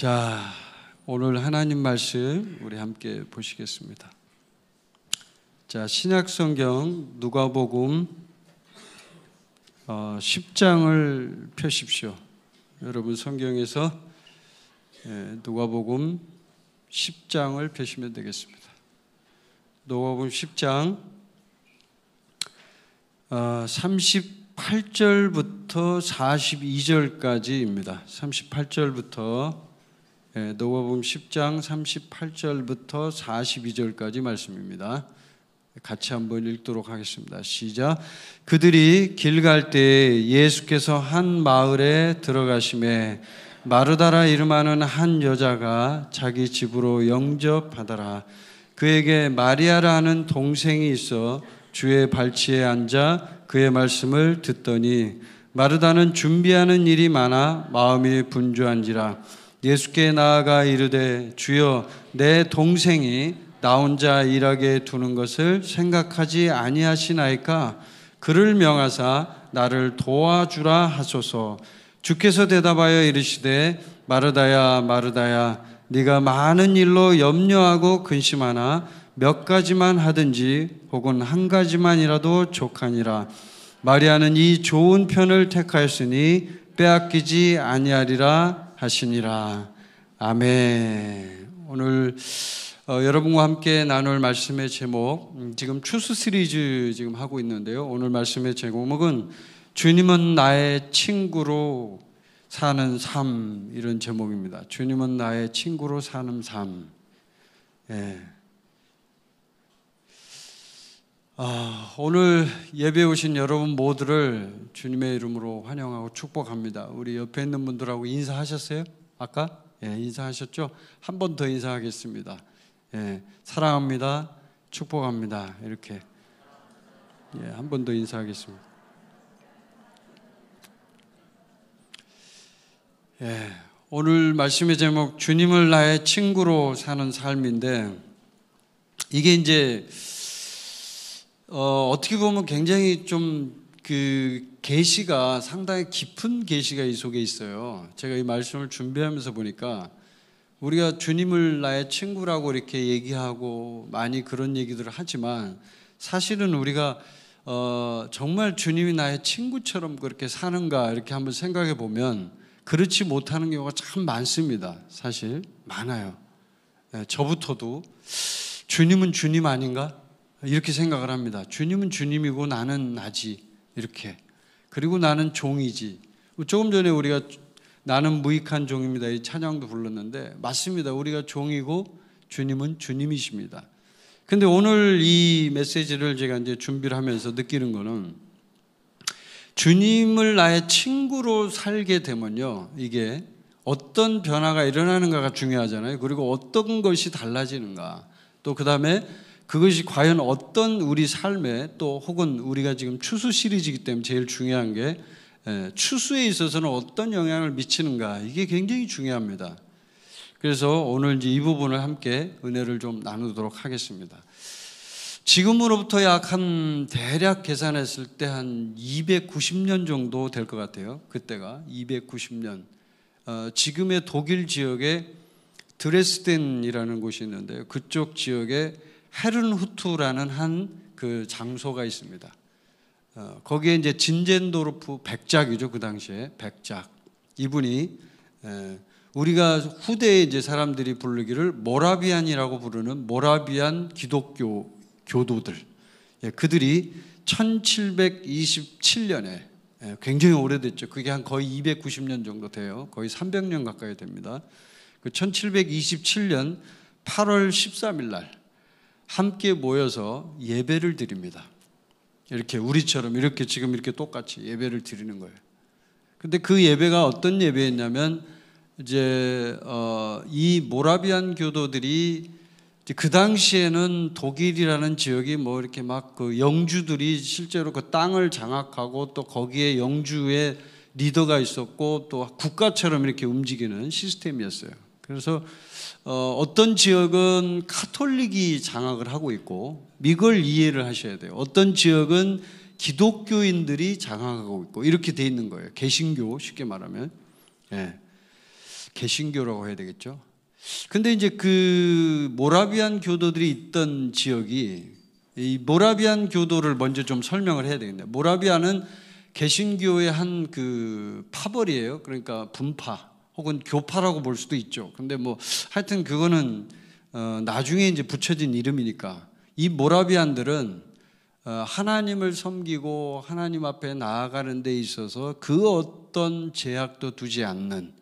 자, 오늘 하나님 말씀 우리 함께 보시겠습니다. 자, 신약 성경 누가복음 어, 10장을 펴십시오. 여러분 성경에서 예, 누가복음 10장을 펴시면 되겠습니다. 누가복음 10장 어, 38절부터 42절까지입니다. 38절부터 예, 노고복음 10장 38절부터 42절까지 말씀입니다. 같이 한번 읽도록 하겠습니다. 시작. 그들이 길갈 때 예수께서 한 마을에 들어가심에 마르다라 이름하는 한 여자가 자기 집으로 영접하더라. 그에게 마리아라는 동생이 있어 주의 발치에 앉아 그의 말씀을 듣더니 마르다는 준비하는 일이 많아 마음이 분주한지라. 예수께 나아가 이르되 주여 내 동생이 나 혼자 일하게 두는 것을 생각하지 아니하시나이까 그를 명하사 나를 도와주라 하소서 주께서 대답하여 이르시되 마르다야 마르다야 네가 많은 일로 염려하고 근심하나 몇 가지만 하든지 혹은 한 가지만이라도 족하니라 마리아는 이 좋은 편을 택하였으니 빼앗기지 아니하리라 하시니라. 아멘. 오늘 어, 여러분과 함께 나눌 말씀의 제목 음, 지금 추수 시리즈 지금 하고 있는데요. 오늘 말씀의 제목은 주님은 나의 친구로 사는 삶 이런 제목입니다. 주님은 나의 친구로 사는 삶. 예. 아, 오늘 예배 오신 여러분 모두를 주님의 이름으로 환영하고 축복합니다. 우리 옆에 있는 분들하고 인사하셨어요? 아까? 예, 인사하셨죠? 한 번 더 인사하겠습니다. 예, 사랑합니다. 축복합니다. 이렇게. 예, 한 번 더 인사하겠습니다. 예, 오늘 말씀의 제목 주님을 나의 친구로 사는 삶인데 이게 이제 어, 어떻게 보면 굉장히 좀 그 계시가 상당히 깊은 계시가 이 속에 있어요. 제가 이 말씀을 준비하면서 보니까 우리가 주님을 나의 친구라고 이렇게 얘기하고 많이 그런 얘기들을 하지만 사실은 우리가 어, 정말 주님이 나의 친구처럼 그렇게 사는가 이렇게 한번 생각해 보면 그렇지 못하는 경우가 참 많습니다. 사실 많아요. 네, 저부터도 주님은 주님 아닌가? 이렇게 생각을 합니다. 주님은 주님이고 나는 나지. 이렇게. 그리고 나는 종이지. 조금 전에 우리가 나는 무익한 종입니다. 이 찬양도 불렀는데 맞습니다. 우리가 종이고 주님은 주님이십니다. 근데 오늘 이 메시지를 제가 이제 준비를 하면서 느끼는 거는 주님을 나의 친구로 살게 되면요. 이게 어떤 변화가 일어나는가가 중요하잖아요. 그리고 어떤 것이 달라지는가. 또 그다음에 그것이 과연 어떤 우리 삶에 또 혹은 우리가 지금 추수 시리즈이기 때문에 제일 중요한 게 예, 추수에 있어서는 어떤 영향을 미치는가 이게 굉장히 중요합니다. 그래서 오늘 이제 이 부분을 함께 은혜를 좀 나누도록 하겠습니다. 지금으로부터 약 한 대략 계산했을 때 한 290년 정도 될 것 같아요. 그때가 290년. 어, 지금의 독일 지역에 드레스덴이라는 곳이 있는데요. 그쪽 지역에 헤른후투라는 한 그 장소가 있습니다. 어, 거기에 이제 진젠도르프 백작이죠 그 당시에 백작 이분이 에, 우리가 후대에 이제 사람들이 부르기를 모라비안이라고 부르는 모라비안 기독교 교도들 예, 그들이 1727년에 예, 굉장히 오래됐죠. 그게 한 거의 290년 정도 돼요. 거의 300년 가까이 됩니다. 그 1727년 8월 13일 날 함께 모여서 예배를 드립니다. 이렇게 우리처럼 이렇게 지금 이렇게 똑같이 예배를 드리는 거예요. 근데 그 예배가 어떤 예배였냐면 이제 어, 이 모라비안 교도들이 그 당시에는 독일이라는 지역이 뭐 이렇게 막 그 영주들이 실제로 그 땅을 장악하고 또 거기에 영주의 리더가 있었고 또 국가처럼 이렇게 움직이는 시스템이었어요. 그래서 어, 떤 지역은 카톨릭이 장악을 하고 있고 이걸 이해를 하셔야 돼요. 어떤 지역은 기독교인들이 장악하고 있고 이렇게 돼 있는 거예요. 개신교 쉽게 말하면 예. 개신교라고 해야 되겠죠. 근데 이제 그 모라비안 교도들이 있던 지역이 이 모라비안 교도를 먼저 좀 설명을 해야 되겠네요. 모라비안은 개신교의 한 그 파벌이에요. 그러니까 분파. 혹은 교파라고 볼 수도 있죠. 근데 뭐 하여튼 그거는 어, 나중에 이제 붙여진 이름이니까 이 모라비안들은 어, 하나님을 섬기고 하나님 앞에 나아가는 데 있어서 그 어떤 제약도 두지 않는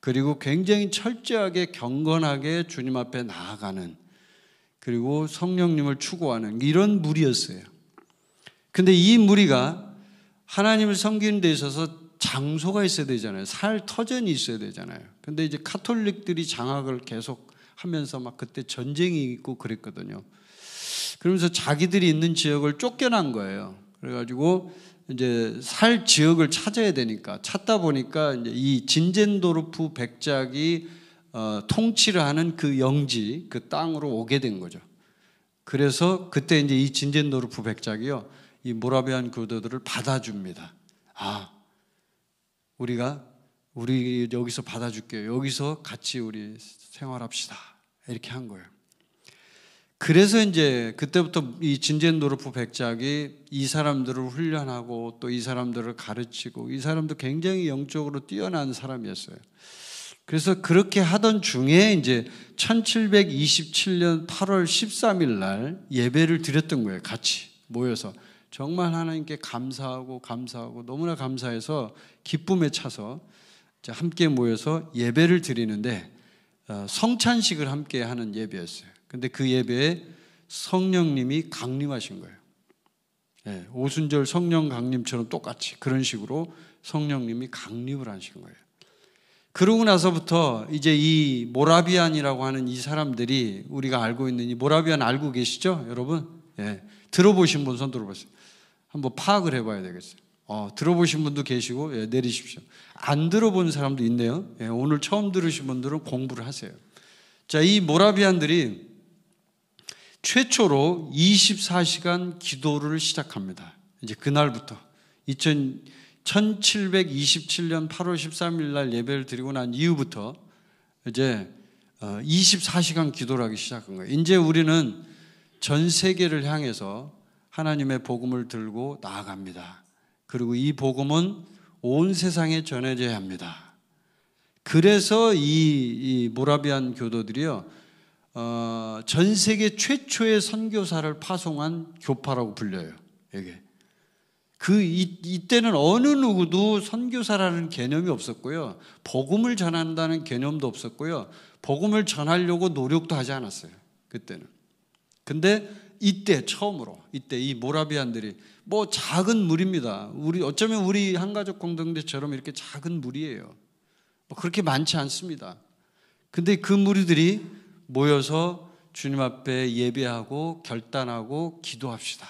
그리고 굉장히 철저하게 경건하게 주님 앞에 나아가는 그리고 성령님을 추구하는 이런 무리였어요. 근데 이 무리가 하나님을 섬기는 데 있어서 장소가 있어야 되잖아요. 살 터전이 있어야 되잖아요. 근데 이제 카톨릭들이 장악을 계속 하면서 막 그때 전쟁이 있고 그랬거든요. 그러면서 자기들이 있는 지역을 쫓겨난 거예요. 그래가지고 이제 살 지역을 찾아야 되니까 찾다 보니까 이제 이 진젠도르프 백작이 어, 통치를 하는 그 영지 그 땅으로 오게 된 거죠. 그래서 그때 이제 이 진젠도르프 백작이요 이 모라비안 교도들을 받아줍니다. 아 우리가 우리 여기서 받아줄게요. 여기서 같이 우리 생활합시다. 이렇게 한 거예요. 그래서 이제 그때부터 이 진젠도르프 백작이 이 사람들을 훈련하고 또 이 사람들을 가르치고 이 사람도 굉장히 영적으로 뛰어난 사람이었어요. 그래서 그렇게 하던 중에 이제 1727년 8월 13일 날 예배를 드렸던 거예요. 같이 모여서. 정말 하나님께 감사하고 감사하고 너무나 감사해서 기쁨에 차서 함께 모여서 예배를 드리는데 어, 성찬식을 함께 하는 예배였어요. 근데 그 예배에 성령님이 강림하신 거예요. 예, 오순절 성령 강림처럼 똑같이 그런 식으로 성령님이 강림을 하신 거예요. 그러고 나서부터 이제 이 모라비안이라고 하는 이 사람들이 우리가 알고 있는 이 모라비안 알고 계시죠? 여러분? 예, 들어보신 분 손 들어보세요. 한번 파악을 해봐야 되겠어요. 어, 들어보신 분도 계시고 예, 내리십시오. 안 들어본 사람도 있네요. 예, 오늘 처음 들으신 분들은 공부를 하세요. 자, 이 모라비안들이 최초로 24시간 기도를 시작합니다. 이제 그날부터 2000, 1727년 8월 13일 날 예배를 드리고 난 이후부터 이제 24시간 어, 기도를 하기 시작한 거예요. 이제 우리는 전 세계를 향해서 하나님의 복음을 들고 나아갑니다. 그리고 이 복음은 온 세상에 전해져야 합니다. 그래서 이, 이 모라비안 교도들이요, 어, 전 세계 최초의 선교사를 파송한 교파라고 불려요. 이게. 그 이, 이때는 어느 누구도 선교사라는 개념이 없었고요. 복음을 전한다는 개념도 없었고요. 복음을 전하려고 노력도 하지 않았어요. 그때는. 근데 이때 처음으로 이때 이 모라비안들이 뭐 작은 무리입니다. 우리 어쩌면 우리 한가족 공동체처럼 이렇게 작은 무리예요. 뭐 그렇게 많지 않습니다. 근데 그 무리들이 모여서 주님 앞에 예배하고 결단하고 기도합시다.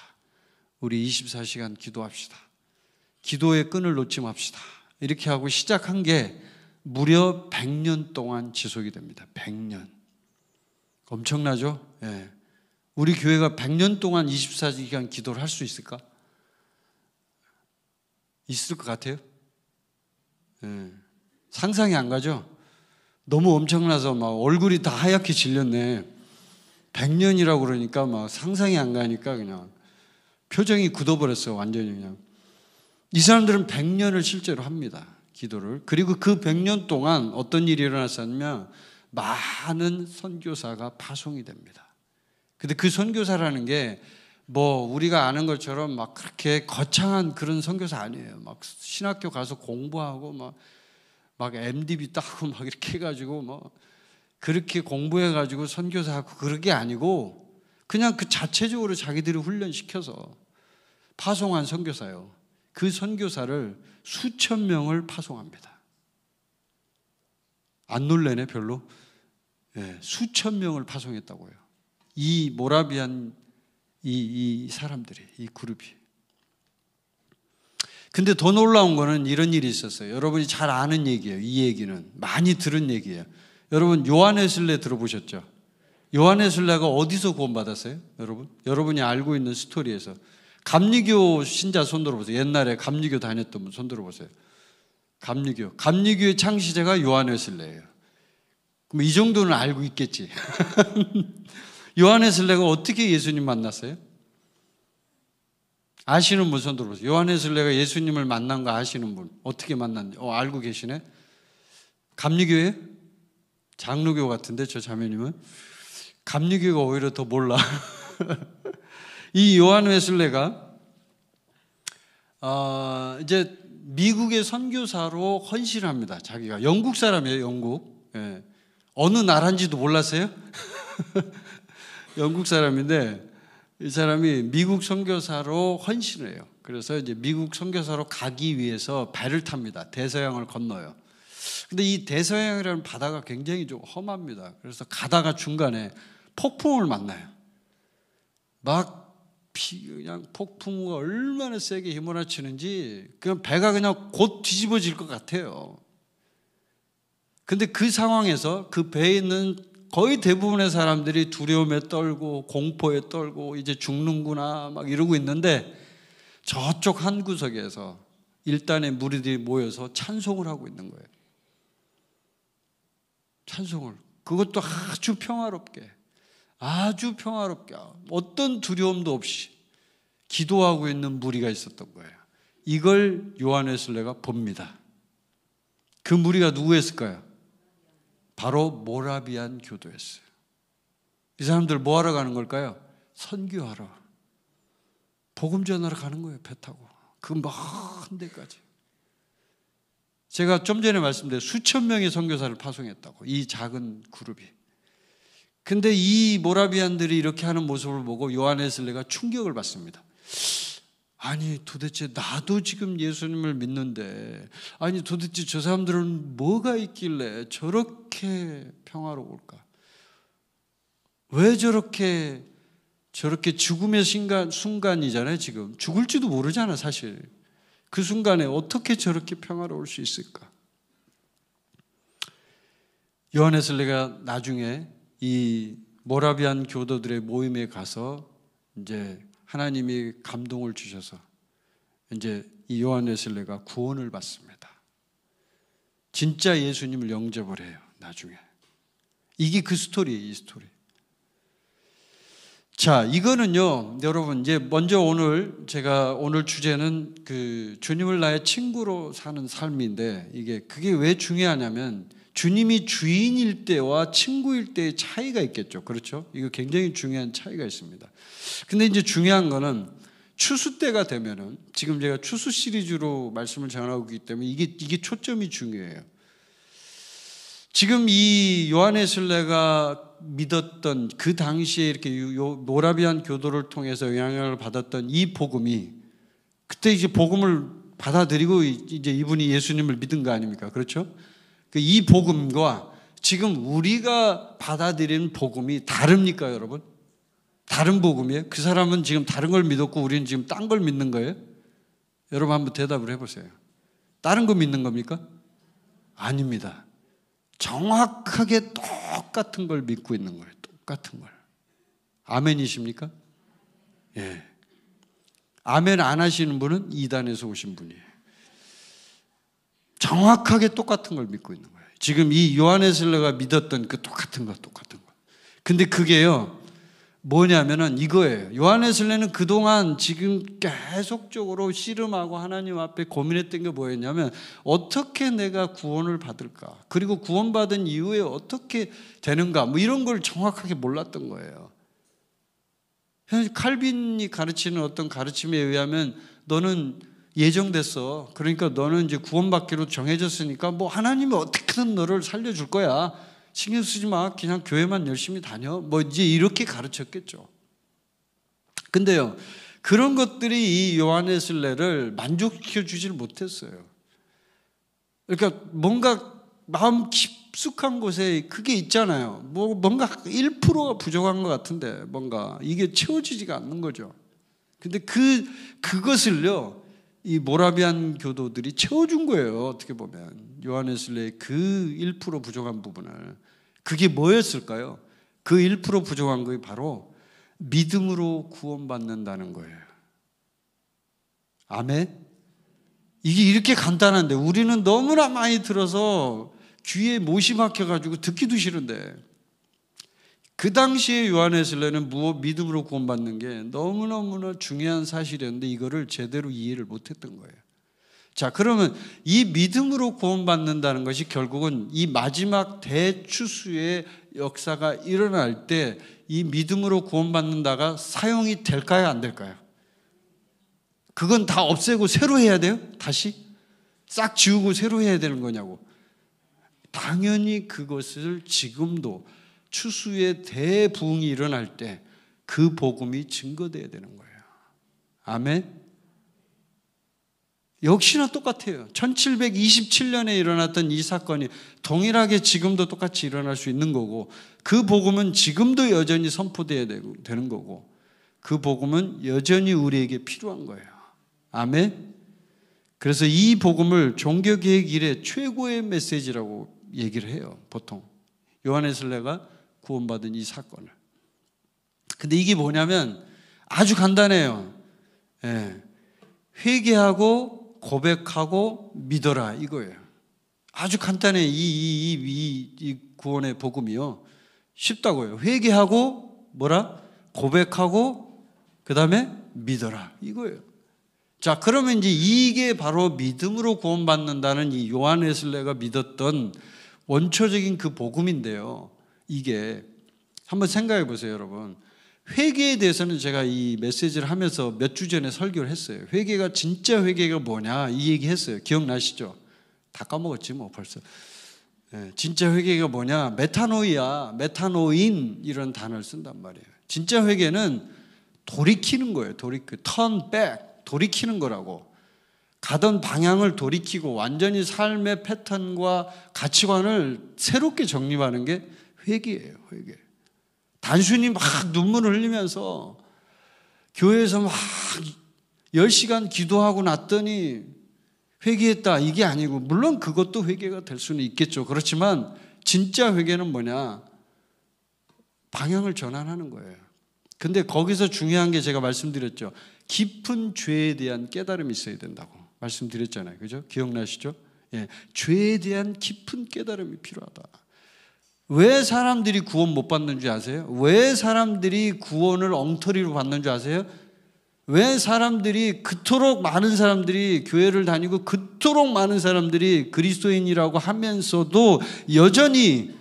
우리 24시간 기도합시다. 기도의 끈을 놓지 맙시다. 이렇게 하고 시작한 게 무려 100년 동안 지속이 됩니다. 100년. 엄청나죠? 예. 우리 교회가 100년 동안 24시간 기도를 할 수 있을까? 있을 것 같아요? 네. 상상이 안 가죠? 너무 엄청나서 막 얼굴이 다 하얗게 질렸네. 100년이라고 그러니까 막 상상이 안 가니까 그냥 표정이 굳어버렸어, 완전히 그냥. 이 사람들은 100년을 실제로 합니다. 기도를. 그리고 그 100년 동안 어떤 일이 일어났었냐면 많은 선교사가 파송이 됩니다. 근데 그 선교사라는 게 뭐 우리가 아는 것처럼 막 그렇게 거창한 그런 선교사 아니에요. 막 신학교 가서 공부하고 막, 막 MDB 따고 막 이렇게 해가지고 뭐 그렇게 공부해가지고 선교사하고 그런 게 아니고 그냥 그 자체적으로 자기들이 훈련시켜서 파송한 선교사요. 그 선교사를 수천 명을 파송합니다. 안 놀래네 별로. 예, 수천 명을 파송했다고요. 이 모라비안 이, 이 사람들이 이 그룹이. 근데 더 놀라운 거는 이런 일이 있었어요. 여러분이 잘 아는 얘기예요. 이 얘기는 많이 들은 얘기예요. 여러분 요한의슬레 들어보셨죠? 요한의슬레가 어디서 구원받았어요? 여러분 여러분이 알고 있는 스토리에서 감리교 신자 손 들어보세요. 옛날에 감리교 다녔던 분손 들어보세요. 감리교 감리교의 창시자가 요한의슬레예요. 그럼 이 정도는 알고 있겠지. 요한의슬레가 어떻게 예수님 만났어요? 아시는 분 손 들어보세요. 요한의슬레가 예수님을 만난 거 아시는 분 어떻게 만났는지 어, 알고 계시네. 감리교회? 장로교 같은데 저 자매님은 감리교가 오히려 더 몰라. 이 요한 웨슬레가 어, 이제 미국의 선교사로 헌신합니다. 자기가 영국 사람이에요. 영국. 예. 어느 나라인지도 몰랐어요. 영국 사람인데 이 사람이 미국 선교사로 헌신해요. 그래서 이제 미국 선교사로 가기 위해서 배를 탑니다. 대서양을 건너요. 근데 이 대서양이라는 바다가 굉장히 좀 험합니다. 그래서 가다가 중간에 폭풍을 만나요. 막 피, 그냥 폭풍과 얼마나 세게 휘몰아치는지 그냥 배가 그냥 곧 뒤집어질 것 같아요. 근데 그 상황에서 그 배에 있는 거의 대부분의 사람들이 두려움에 떨고 공포에 떨고 이제 죽는구나 막 이러고 있는데 저쪽 한 구석에서 일단의 무리들이 모여서 찬송을 하고 있는 거예요. 찬송을. 그것도 아주 평화롭게. 아주 평화롭게. 어떤 두려움도 없이 기도하고 있는 무리가 있었던 거예요. 이걸 요한웨슬레가 봅니다. 그 무리가 누구였을까요? 바로 모라비안 교도였어요. 이 사람들 뭐 하러 가는 걸까요? 선교하러. 복음 전하러 가는 거예요, 배 타고. 그 먼 데까지. 제가 좀 전에 말씀드린 수천 명의 선교사를 파송했다고 이 작은 그룹이. 근데 이 모라비안들이 이렇게 하는 모습을 보고 요하네슬레가 충격을 받습니다. 아니 도대체 나도 지금 예수님을 믿는데 아니 도대체 저 사람들은 뭐가 있길래 저렇게 평화로울까? 왜 저렇게 저렇게 죽음의 순간, 순간이잖아요 지금 죽을지도 모르잖아 사실 그 순간에 어떻게 저렇게 평화로울 수 있을까? 요한에슬레가 나중에 이 모라비안 교도들의 모임에 가서 이제 하나님이 감동을 주셔서 이제 이 요한웨슬레가 구원을 받습니다. 진짜 예수님을 영접을 해요. 나중에 이게 그스토리이 스토리. 자, 이거는요, 여러분, 이제 먼저 오늘 제가 오늘 주제는 그 주님을 나의 친구로 사는 삶인데 이게 그게 왜 중요하냐면 주님이 주인일 때와 친구일 때의 차이가 있겠죠. 그렇죠? 이거 굉장히 중요한 차이가 있습니다. 근데 이제 중요한 거는 추수 때가 되면은 지금 제가 추수 시리즈로 말씀을 전하고 있기 때문에 이게 이게 초점이 중요해요. 지금 이 요한의슬레가 믿었던 그 당시에 이렇게 노라비안 교도를 통해서 영향을 받았던 이 복음이 그때 이제 복음을 받아들이고 이제 이분이 예수님을 믿은 거 아닙니까? 그렇죠? 그 이 복음과 지금 우리가 받아들인 복음이 다릅니까, 여러분? 다른 복음이에요. 그 사람은 지금 다른 걸 믿었고 우리는 지금 딴 걸 믿는 거예요. 여러분 한번 대답을 해보세요. 다른 거 믿는 겁니까? 아닙니다. 정확하게 똑같은 걸 믿고 있는 거예요. 똑같은 걸. 아멘이십니까? 예. 아멘 안 하시는 분은 이단에서 오신 분이에요. 정확하게 똑같은 걸 믿고 있는 거예요. 지금 이 요한의 슬러가 믿었던 그 똑같은 것, 똑같은 것. 근데 그게요, 뭐냐면은 이거예요. 요한의슬레는 그동안 지금 계속적으로 씨름하고 하나님 앞에 고민했던 게 뭐였냐면 어떻게 내가 구원을 받을까? 그리고 구원받은 이후에 어떻게 되는가? 뭐 이런 걸 정확하게 몰랐던 거예요. 칼빈이 가르치는 어떤 가르침에 의하면 너는 예정됐어. 그러니까 너는 이제 구원받기로 정해졌으니까 뭐 하나님이 어떻게든 너를 살려줄 거야. 신경 쓰지 마. 그냥 교회만 열심히 다녀. 뭐 이제 이렇게 가르쳤겠죠. 근데요. 그런 것들이 이 요한의 슬레를 만족시켜 주질 못했어요. 그러니까 뭔가 마음 깊숙한 곳에 그게 있잖아요. 뭐 뭔가 1%가 부족한 것 같은데 뭔가 이게 채워지지가 않는 거죠. 근데 그 그것을요. 이 모라비안 교도들이 채워준 거예요. 어떻게 보면 요한에슬레의 그 1% 부족한 부분을 그게 뭐였을까요? 그 1% 부족한 것이 바로 믿음으로 구원받는다는 거예요. 아멘. 이게 이렇게 간단한데 우리는 너무나 많이 들어서 귀에 못이 막혀가지고 듣기도 싫은데 그 당시에 요한의 슬레는 무엇 믿음으로 구원받는 게 너무너무나 중요한 사실이었는데 이거를 제대로 이해를 못했던 거예요. 자, 그러면 이 믿음으로 구원받는다는 것이 결국은 이 마지막 대추수의 역사가 일어날 때 이 믿음으로 구원받는다가 사용이 될까요? 안 될까요? 그건 다 없애고 새로 해야 돼요? 다시? 싹 지우고 새로 해야 되는 거냐고. 당연히 그것을 지금도 추수의 대부흥이 일어날 때 그 복음이 증거돼야 되는 거예요. 아멘. 역시나 똑같아요. 1727년에 일어났던 이 사건이 동일하게 지금도 똑같이 일어날 수 있는 거고 그 복음은 지금도 여전히 선포돼야 되는 거고 그 복음은 여전히 우리에게 필요한 거예요. 아멘. 그래서 이 복음을 종교 개혁 이래 최고의 메시지라고 얘기를 해요. 보통 요한의 슬레가 구원받은 이 사건을. 근데 이게 뭐냐면 아주 간단해요. 예. 회개하고 고백하고 믿어라 이거예요. 아주 간단해 이이 이 이, 구원의 복음이요. 쉽다고요. 회개하고 뭐라 고백하고 그다음에 믿어라 이거예요. 자, 그러면 이제 이게 바로 믿음으로 구원받는다는 이 요한 웨슬레가 믿었던 원초적인 그 복음인데요. 이게 한번 생각해 보세요, 여러분. 회계에 대해서는 제가 이 메시지를 하면서 몇 주 전에 설교를 했어요. 회계가 진짜 회계가 뭐냐 이 얘기 했어요. 기억나시죠? 다 까먹었지 뭐 벌써. 예, 진짜 회계가 뭐냐? 메타노이야, 메타노인 이런 단어를 쓴단 말이에요. 진짜 회계는 돌이키는 거예요. 돌이키, 턴 그 백, 돌이키는 거라고. 가던 방향을 돌이키고 완전히 삶의 패턴과 가치관을 새롭게 정립하는 게 회개예요, 회개. 단순히 막눈물 흘리면서 교회에서 막 10시간 기도하고 났더니 회개했다. 이게 아니고, 물론 그것도 회개가 될 수는 있겠죠. 그렇지만 진짜 회개는 뭐냐? 방향을 전환하는 거예요. 근데 거기서 중요한 게 제가 말씀드렸죠. 깊은 죄에 대한 깨달음이 있어야 된다고 말씀드렸잖아요. 그죠? 기억나시죠? 예. 죄에 대한 깊은 깨달음이 필요하다. 왜 사람들이 구원 못 받는 줄 아세요? 왜 사람들이 구원을 엉터리로 받는 줄 아세요? 왜 사람들이 그토록 많은 사람들이 교회를 다니고 그토록 많은 사람들이 그리스도인이라고 하면서도 여전히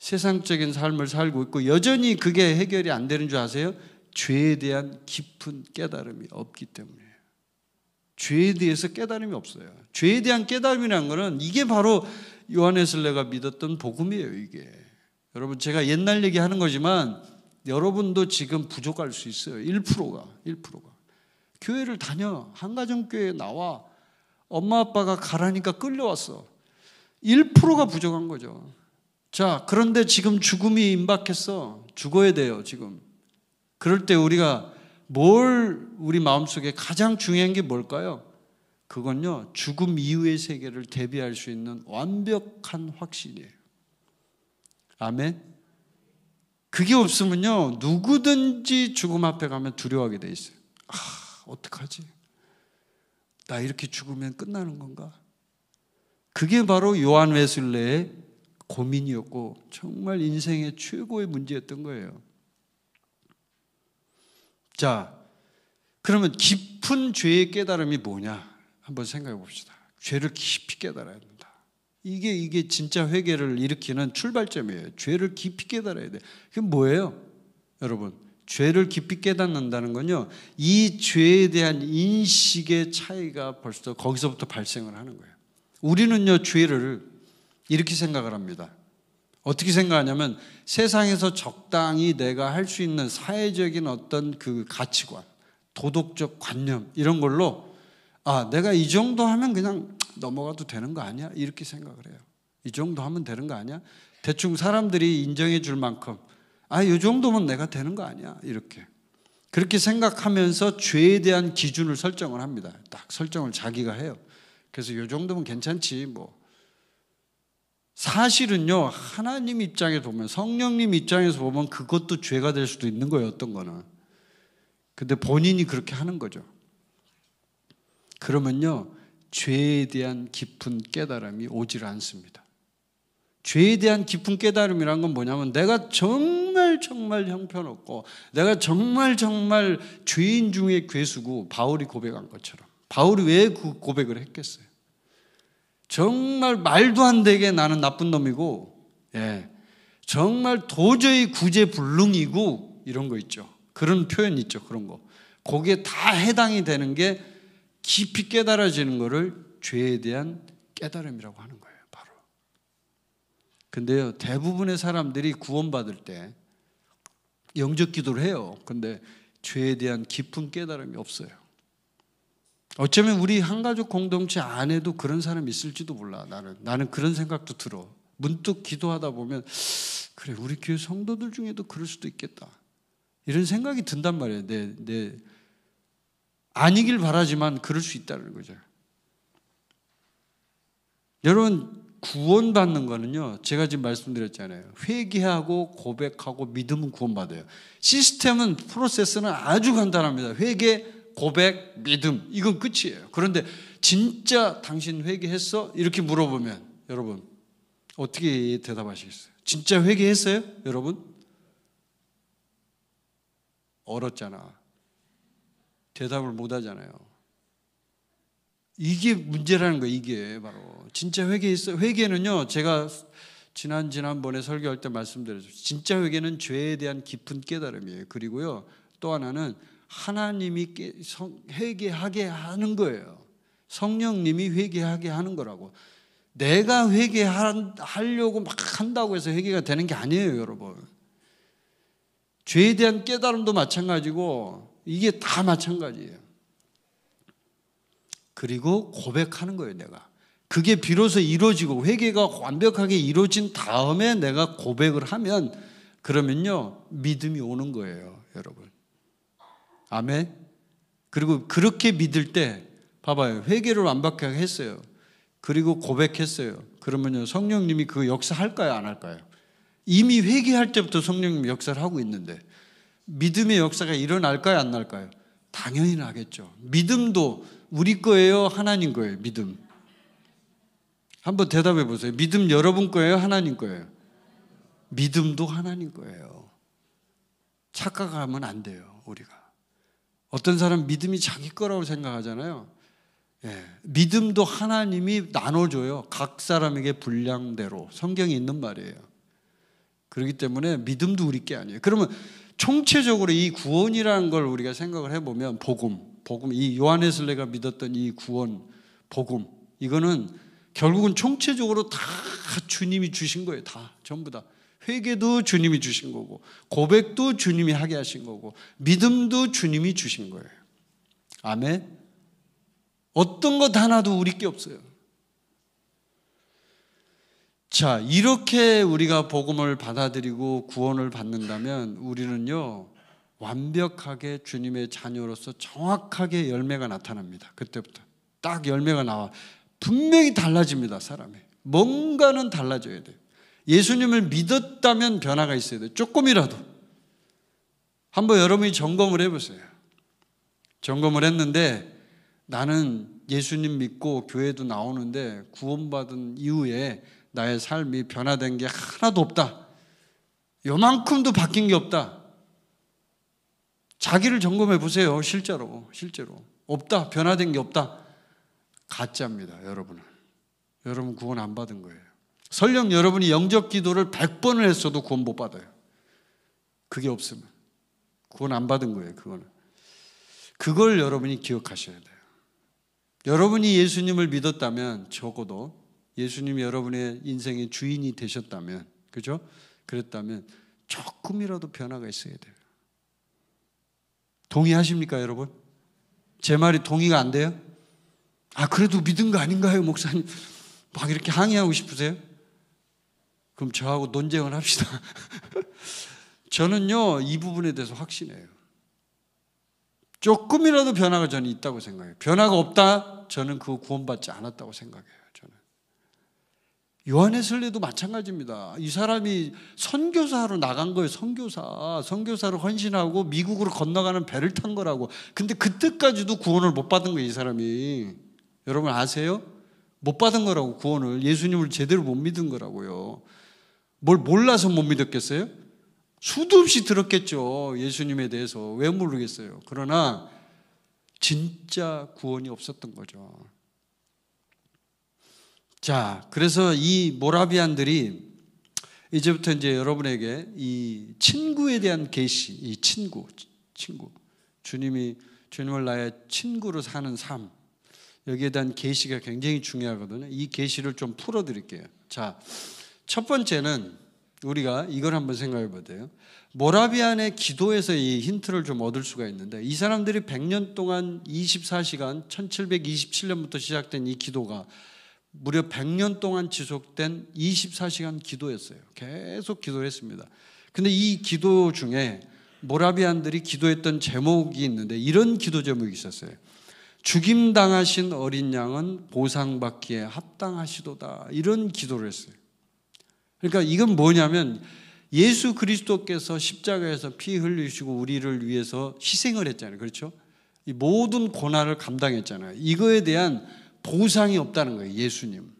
세상적인 삶을 살고 있고 여전히 그게 해결이 안 되는 줄 아세요? 죄에 대한 깊은 깨달음이 없기 때문이에요. 죄에 대해서 깨달음이 없어요. 죄에 대한 깨달음이라는 것은 이게 바로 요한에슬레가 믿었던 복음이에요, 이게. 여러분, 제가 옛날 얘기하는 거지만 여러분도 지금 부족할 수 있어요. 1%가, 1%가. 교회를 다녀. 한가정교회에 나와. 엄마 아빠가 가라니까 끌려왔어. 1%가 부족한 거죠. 자, 그런데 지금 죽음이 임박했어. 죽어야 돼요, 지금. 그럴 때 우리가 뭘 우리 마음속에 가장 중요한 게 뭘까요? 그건요, 죽음 이후의 세계를 대비할 수 있는 완벽한 확신이에요. 아멘? 그게 없으면요, 누구든지 죽음 앞에 가면 두려워하게 돼 있어요. 아, 어떡하지? 나 이렇게 죽으면 끝나는 건가? 그게 바로 요한 웨슬레의 고민이었고, 정말 인생의 최고의 문제였던 거예요. 자, 그러면 깊은 죄의 깨달음이 뭐냐? 한번 생각해 봅시다. 죄를 깊이 깨달아야 된다. 이게 이게 진짜 회개를 일으키는 출발점이에요. 죄를 깊이 깨달아야 돼. 그게 뭐예요? 여러분, 죄를 깊이 깨닫는다는 건요. 이 죄에 대한 인식의 차이가 벌써 거기서부터 발생을 하는 거예요. 우리는요, 죄를 이렇게 생각을 합니다. 어떻게 생각하냐면 세상에서 적당히 내가 할 수 있는 사회적인 어떤 그 가치관, 도덕적 관념 이런 걸로 아, 내가 이 정도 하면 그냥 넘어가도 되는 거 아니야? 이렇게 생각을 해요. 이 정도 하면 되는 거 아니야? 대충 사람들이 인정해 줄 만큼, 아, 이 정도면 내가 되는 거 아니야? 이렇게. 그렇게 생각하면서 죄에 대한 기준을 설정을 합니다. 딱 설정을 자기가 해요. 그래서 이 정도면 괜찮지, 뭐. 사실은요, 하나님 입장에 보면, 성령님 입장에서 보면 그것도 죄가 될 수도 있는 거예요, 어떤 거는. 근데 본인이 그렇게 하는 거죠. 그러면요, 죄에 대한 깊은 깨달음이 오질 않습니다. 죄에 대한 깊은 깨달음이란 건 뭐냐면 내가 정말 정말 형편없고 내가 정말 정말 죄인 중에 괴수고 바울이 고백한 것처럼 바울이 왜 그 고백을 했겠어요? 정말 말도 안 되게 나는 나쁜 놈이고 예. 정말 도저히 구제불능이고 이런 거 있죠. 그런 표현 있죠. 그런 거. 거기에 다 해당이 되는 게 깊이 깨달아지는 것을 죄에 대한 깨달음이라고 하는 거예요, 바로. 근데요, 대부분의 사람들이 구원받을 때 영적 기도를 해요. 근데 죄에 대한 깊은 깨달음이 없어요. 어쩌면 우리 한가족 공동체 안에도 그런 사람이 있을지도 몰라. 나는 나는 그런 생각도 들어. 문득 기도하다 보면 그래 우리 교회 성도들 중에도 그럴 수도 있겠다. 이런 생각이 든단 말이에요. 내내 아니길 바라지만 그럴 수 있다는 거죠. 여러분 구원받는 거는요. 제가 지금 말씀드렸잖아요. 회개하고 고백하고 믿음은 구원받아요. 시스템은 프로세스는 아주 간단합니다. 회개, 고백, 믿음. 이건 끝이에요. 그런데 진짜 당신 회개했어? 이렇게 물어보면 여러분 어떻게 대답하시겠어요? 진짜 회개했어요? 여러분? 얼었잖아. 대답을 못 하잖아요. 이게 문제라는 거예요. 이게 바로 진짜 회개 있어 회개는요. 제가 지난 지난번에 설교할 때 말씀드렸죠. 진짜 회개는 죄에 대한 깊은 깨달음이에요. 그리고요. 또 하나는 하나님이 깨, 성, 회개하게 하는 거예요. 성령님이 회개하게 하는 거라고. 내가 회개하려고 막 한다고 해서 회개가 되는 게 아니에요, 여러분. 죄에 대한 깨달음도 마찬가지고 이게 다 마찬가지예요. 그리고 고백하는 거예요, 내가. 그게 비로소 이루어지고 회개가 완벽하게 이루어진 다음에 내가 고백을 하면 그러면요, 믿음이 오는 거예요, 여러분. 아멘. 그리고 그렇게 믿을 때 봐봐요. 회개를 완벽하게 했어요. 그리고 고백했어요. 그러면요, 성령님이 그 역사할까요, 안 할까요? 이미 회개할 때부터 성령님 역사를 하고 있는데 믿음의 역사가 일어날까요? 안 날까요? 당연히 나겠죠. 믿음도 우리 거예요? 하나님 거예요? 믿음. 한번 대답해 보세요. 믿음 여러분 거예요? 하나님 거예요? 믿음도 하나님 거예요. 착각하면 안 돼요, 우리가. 어떤 사람 믿음이 자기 거라고 생각하잖아요. 예, 믿음도 하나님이 나눠줘요. 각 사람에게 분량대로. 성경이 있는 말이에요. 그렇기 때문에 믿음도 우리 게 아니에요. 그러면 총체적으로 이 구원이라는 걸 우리가 생각을 해보면 복음, 복음 이 요한에서 내가 믿었던 이 구원, 복음 이거는 결국은 총체적으로 다 주님이 주신 거예요. 다 전부 다 회개도 주님이 주신 거고 고백도 주님이 하게 하신 거고 믿음도 주님이 주신 거예요. 아멘. 어떤 것 하나도 우리 게 없어요. 자, 이렇게 우리가 복음을 받아들이고 구원을 받는다면 우리는요, 완벽하게 주님의 자녀로서 정확하게 열매가 나타납니다. 그때부터. 딱 열매가 나와. 분명히 달라집니다, 사람이. 뭔가는 달라져야 돼요. 예수님을 믿었다면 변화가 있어야 돼요. 조금이라도. 한번 여러분이 점검을 해보세요. 점검을 했는데 나는 예수님 믿고 교회도 나오는데 구원받은 이후에 나의 삶이 변화된 게 하나도 없다. 요만큼도 바뀐 게 없다. 자기를 점검해 보세요. 실제로, 실제로. 없다. 변화된 게 없다. 가짜입니다. 여러분은. 여러분 구원 안 받은 거예요. 설령 여러분이 영적 기도를 100번을 했어도 구원 못 받아요. 그게 없으면. 구원 안 받은 거예요. 그거는. 그걸 여러분이 기억하셔야 돼요. 여러분이 예수님을 믿었다면 적어도 예수님이 여러분의 인생의 주인이 되셨다면, 그죠? 그랬다면 조금이라도 변화가 있어야 돼요. 동의하십니까, 여러분? 제 말이 동의가 안 돼요? 아, 그래도 믿은 거 아닌가요, 목사님? 막 이렇게 항의하고 싶으세요? 그럼 저하고 논쟁을 합시다. 저는요, 이 부분에 대해서 확신해요. 조금이라도 변화가 저는 있다고 생각해요. 변화가 없다? 저는 그 구원받지 않았다고 생각해요. 요한의 설례도 마찬가지입니다. 이 사람이 선교사로 나간 거예요. 선교사. 선교사로 헌신하고 미국으로 건너가는 배를 탄 거라고. 근데 그때까지도 구원을 못 받은 거예요. 이 사람이. 여러분 아세요? 못 받은 거라고 구원을. 예수님을 제대로 못 믿은 거라고요. 뭘 몰라서 못 믿었겠어요? 수도 없이 들었겠죠. 예수님에 대해서. 왜 모르겠어요. 그러나 진짜 구원이 없었던 거죠. 자, 그래서 이 모라비안들이 이제부터 이제 여러분에게 이 친구에 대한 계시, 이 친구, 친구, 주님이 주님을 나의 친구로 사는 삶 여기에 대한 계시가 굉장히 중요하거든요. 이 계시를 좀 풀어드릴게요. 자, 첫 번째는 우리가 이걸 한번 생각해 보세요. 모라비안의 기도에서 이 힌트를 좀 얻을 수가 있는데 이 사람들이 100년 동안 24시간 1727년부터 시작된 이 기도가 무려 100년 동안 지속된 24시간 기도였어요. 계속 기도했습니다. 근데 이 기도 중에 모라비안들이 기도했던 제목이 있는데 이런 기도 제목이 있었어요. 죽임당하신 어린 양은 보상받기에 합당하시도다. 이런 기도를 했어요. 그러니까 이건 뭐냐면 예수 그리스도께서 십자가에서 피 흘리시고 우리를 위해서 희생을 했잖아요. 그렇죠? 이 모든 고난을 감당했잖아요. 이거에 대한 보상이 없다는 거예요. 예수님.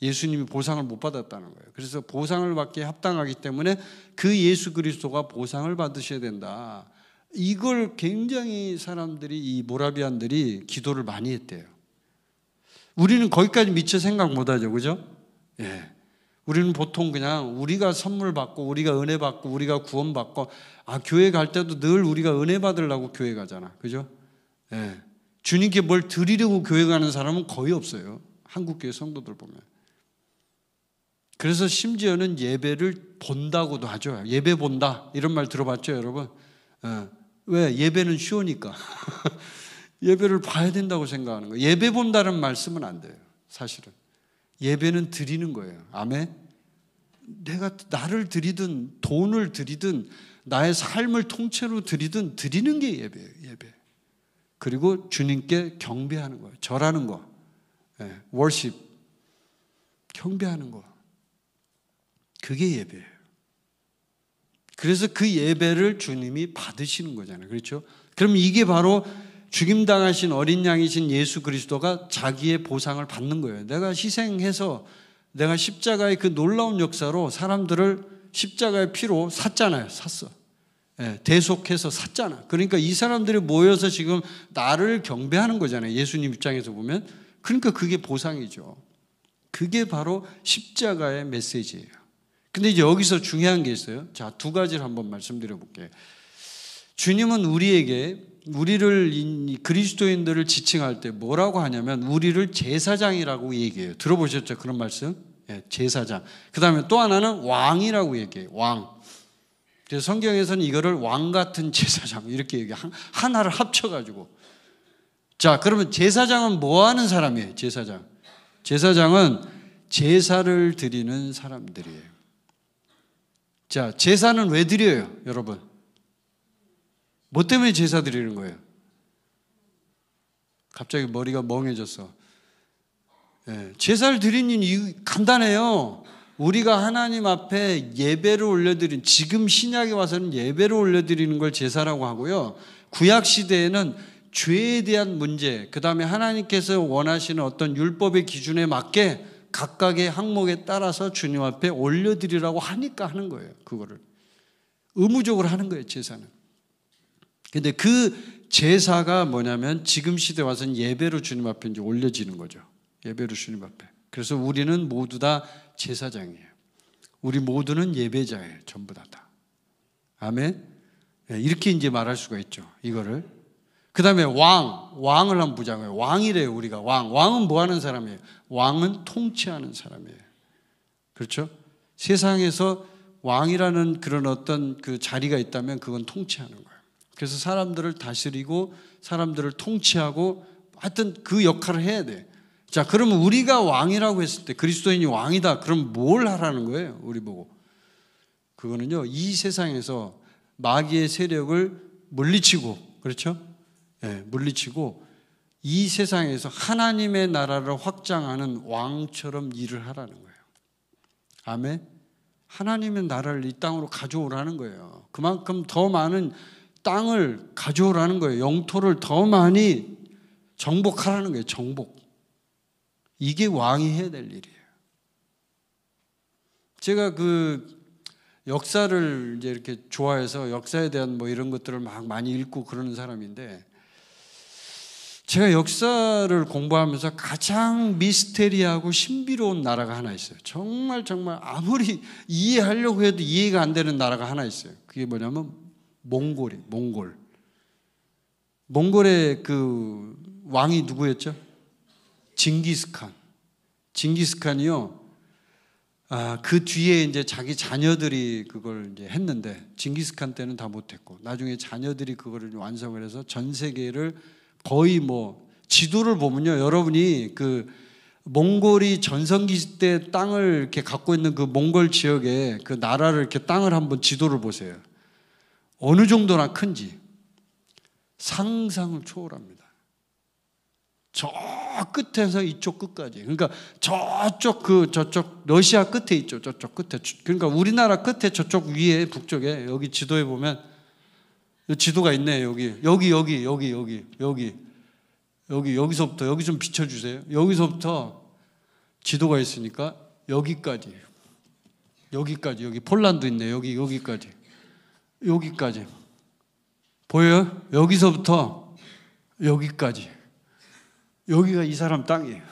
예수님이 보상을 못 받았다는 거예요. 그래서 보상을 받기에 합당하기 때문에 그 예수 그리스도가 보상을 받으셔야 된다. 이걸 굉장히 사람들이 이 모라비안들이 기도를 많이 했대요. 우리는 거기까지 미처 생각 못 하죠. 그죠? 예. 우리는 보통 그냥 우리가 선물 받고 우리가 은혜 받고 우리가 구원 받고 아 교회 갈 때도 늘 우리가 은혜 받으려고 교회 가잖아. 그죠? 예. 주님께 뭘 드리려고 교회 가는 사람은 거의 없어요. 한국 교회 성도들 보면. 그래서 심지어는 예배를 본다고도 하죠. 예배 본다 이런 말 들어봤죠, 여러분. 어. 왜 예배는 쉬우니까 예배를 봐야 된다고 생각하는 거예요. 예배 본다는 말씀은 안 돼요. 사실은 예배는 드리는 거예요. 아멘. 내가 나를 드리든 돈을 드리든 나의 삶을 통째로 드리든 드리는 게 예배예요. 예배. 그리고 주님께 경배하는 거예요. 절하는 거. 예, 월십. 경배하는 거. 그게 예배예요. 그래서 그 예배를 주님이 받으시는 거잖아요. 그렇죠? 그럼 이게 바로 죽임당하신 어린 양이신 예수 그리스도가 자기의 보상을 받는 거예요. 내가 희생해서 내가 십자가의 그 놀라운 역사로 사람들을 십자가의 피로 샀잖아요. 샀어. 예, 대속해서 샀잖아. 그러니까 이 사람들이 모여서 지금 나를 경배하는 거잖아요. 예수님 입장에서 보면. 그러니까 그게 보상이죠. 그게 바로 십자가의 메시지예요. 근데 이제 여기서 중요한 게 있어요. 자, 두 가지를 한번 말씀드려 볼게요. 주님은 우리에게 우리를 그리스도인들을 지칭할 때 뭐라고 하냐면 우리를 제사장이라고 얘기해요. 들어보셨죠? 그런 말씀? 예, 제사장. 그다음에 또 하나는 왕이라고 얘기해요. 왕. 그래서 성경에서는 이거를 왕 같은 제사장 이렇게 얘기 하나를 합쳐가지고 자 그러면 제사장은 뭐 하는 사람이에요? 제사장 제사장은 제사를 드리는 사람들이에요. 자 제사는 왜 드려요, 여러분? 뭐 때문에 제사 드리는 거예요? 갑자기 머리가 멍해졌어. 예, 제사를 드리는 이유 간단해요. 우리가 하나님 앞에 예배를 올려드린 지금 신약에 와서는 예배를 올려드리는 걸 제사라고 하고요. 구약 시대에는 죄에 대한 문제, 그 다음에 하나님께서 원하시는 어떤 율법의 기준에 맞게 각각의 항목에 따라서 주님 앞에 올려드리라고 하니까 하는 거예요. 그거를 의무적으로 하는 거예요. 제사는. 근데 그 제사가 뭐냐면 지금 시대 와서는 예배로 주님 앞에 이제 올려지는 거죠. 예배로 주님 앞에. 그래서 우리는 모두 다 제사장이에요. 우리 모두는 예배자예요. 전부 다 다. 아멘. 예, 이렇게 이제 말할 수가 있죠. 이거를. 그 다음에 왕, 왕을 한 부장이에요. 왕이래요, 우리가. 왕. 왕은 뭐 하는 사람이에요? 왕은 통치하는 사람이에요. 그렇죠? 세상에서 왕이라는 그런 어떤 그 자리가 있다면 그건 통치하는 거예요. 그래서 사람들을 다스리고 사람들을 통치하고 하여튼 그 역할을 해야 돼. 자, 그러면 우리가 왕이라고 했을 때 그리스도인이 왕이다. 그럼 뭘 하라는 거예요? 우리 보고. 그거는요. 이 세상에서 마귀의 세력을 물리치고 그렇죠? 예, 네, 물리치고 이 세상에서 하나님의 나라를 확장하는 왕처럼 일을 하라는 거예요. 아멘. 하나님의 나라를 이 땅으로 가져오라는 거예요. 그만큼 더 많은 땅을 가져오라는 거예요. 영토를 더 많이 정복하라는 거예요. 정복. 이게 왕이 해야 될 일이에요. 제가 그 역사를 이제 이렇게 좋아해서 역사에 대한 뭐 이런 것들을 막 많이 읽고 그러는 사람인데 제가 역사를 공부하면서 가장 미스테리하고 신비로운 나라가 하나 있어요. 정말 정말 아무리 이해하려고 해도 이해가 안 되는 나라가 하나 있어요. 그게 뭐냐면 몽골이 몽골. 몽골의 그 왕이 누구였죠? 징기스칸. 징기스칸이요. 아, 그 뒤에 이제 자기 자녀들이 그걸 이제 했는데 징기스칸 때는 다 못했고 나중에 자녀들이 그거를 완성을 해서 전 세계를 거의 뭐 지도를 보면요 여러분이 그 몽골이 전성기 때 땅을 이렇게 갖고 있는 그 몽골 지역에 그 나라를 이렇게 땅을 한번 지도를 보세요. 어느 정도나 큰지 상상을 초월합니다. 저 끝에서 이쪽 끝까지. 그러니까 저쪽 그 저쪽 러시아 끝에 있죠. 저쪽 끝에. 그러니까 우리나라 끝에 저쪽 위에 북쪽에 여기 지도에 보면 지도가 있네 요 여기 여기 여기 여기 여기 여기 여기 여기서부터 여기 좀 비춰주세요. 여기서부터 지도가 있으니까 여기까지 여기까지 여기 폴란드 있네 여기 여기까지 여기까지 보여요? 여기서부터 여기까지. 여기가 이 사람 땅이에요.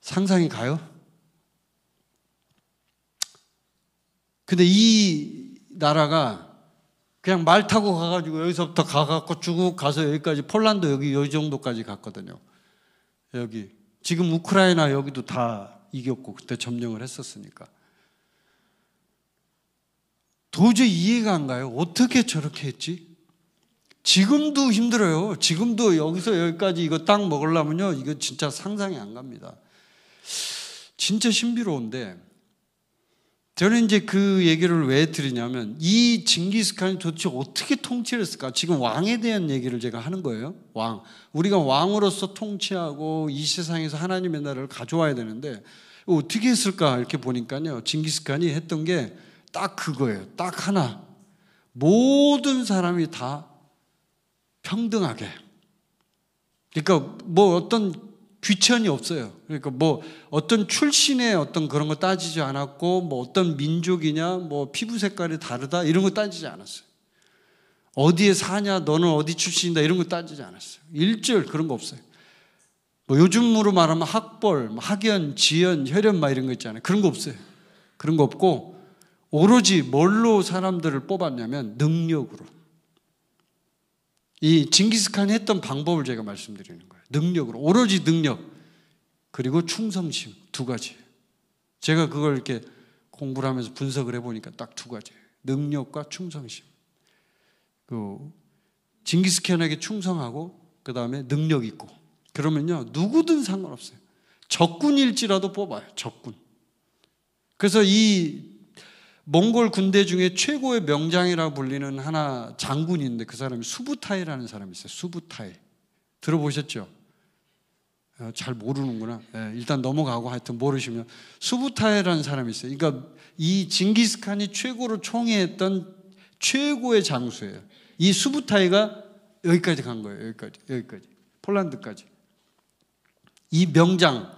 상상이 가요? 근데 이 나라가 그냥 말 타고 가가지고 여기서부터 가갖고 쭉 가서 여기까지 폴란드 여기 이 정도까지 갔거든요. 여기 지금 우크라이나 여기도 다 이겼고 그때 점령을 했었으니까 도저히 이해가 안 가요. 어떻게 저렇게 했지? 지금도 힘들어요. 지금도 여기서 여기까지 이거 딱 먹으려면요. 이거 진짜 상상이 안 갑니다. 진짜 신비로운데 저는 이제 그 얘기를 왜 드리냐면 이 징기스칸이 도대체 어떻게 통치를 했을까? 지금 왕에 대한 얘기를 제가 하는 거예요. 왕. 우리가 왕으로서 통치하고 이 세상에서 하나님의 나라를 가져와야 되는데 어떻게 했을까? 이렇게 보니까요. 징기스칸이 했던 게 딱 그거예요. 딱 하나. 모든 사람이 다 평등하게. 그러니까 뭐 어떤 귀천이 없어요. 그러니까 뭐 어떤 출신의 어떤 그런 거 따지지 않았고 뭐 어떤 민족이냐 뭐 피부 색깔이 다르다 이런 거 따지지 않았어요. 어디에 사냐 너는 어디 출신이다 이런 거 따지지 않았어요. 일절 그런 거 없어요. 뭐 요즘으로 말하면 학벌, 뭐 학연, 지연, 혈연 막 이런 거 있잖아요. 그런 거 없어요. 그런 거 없고 오로지 뭘로 사람들을 뽑았냐면 능력으로. 이 징기스칸이 했던 방법을 제가 말씀드리는 거예요. 능력으로 오로지 능력 그리고 충성심 두 가지. 제가 그걸 이렇게 공부를 하면서 분석을 해보니까 딱 두 가지. 능력과 충성심. 그 징기스칸에게 충성하고 그 다음에 능력 있고. 그러면요 누구든 상관없어요. 적군일지라도 뽑아요. 적군. 그래서 이 몽골 군대 중에 최고의 명장이라 불리는 하나 장군인데 그 사람이 수부타이라는 사람이 있어요. 수부타이. 들어보셨죠? 어, 잘 모르는구나. 예, 일단 넘어가고 하여튼 모르시면 수부타이라는 사람이 있어요. 그러니까 이 징기스칸이 최고로 총애했던 최고의 장수예요. 이 수부타이가 여기까지 간 거예요. 여기까지, 여기까지. 폴란드까지. 이 명장,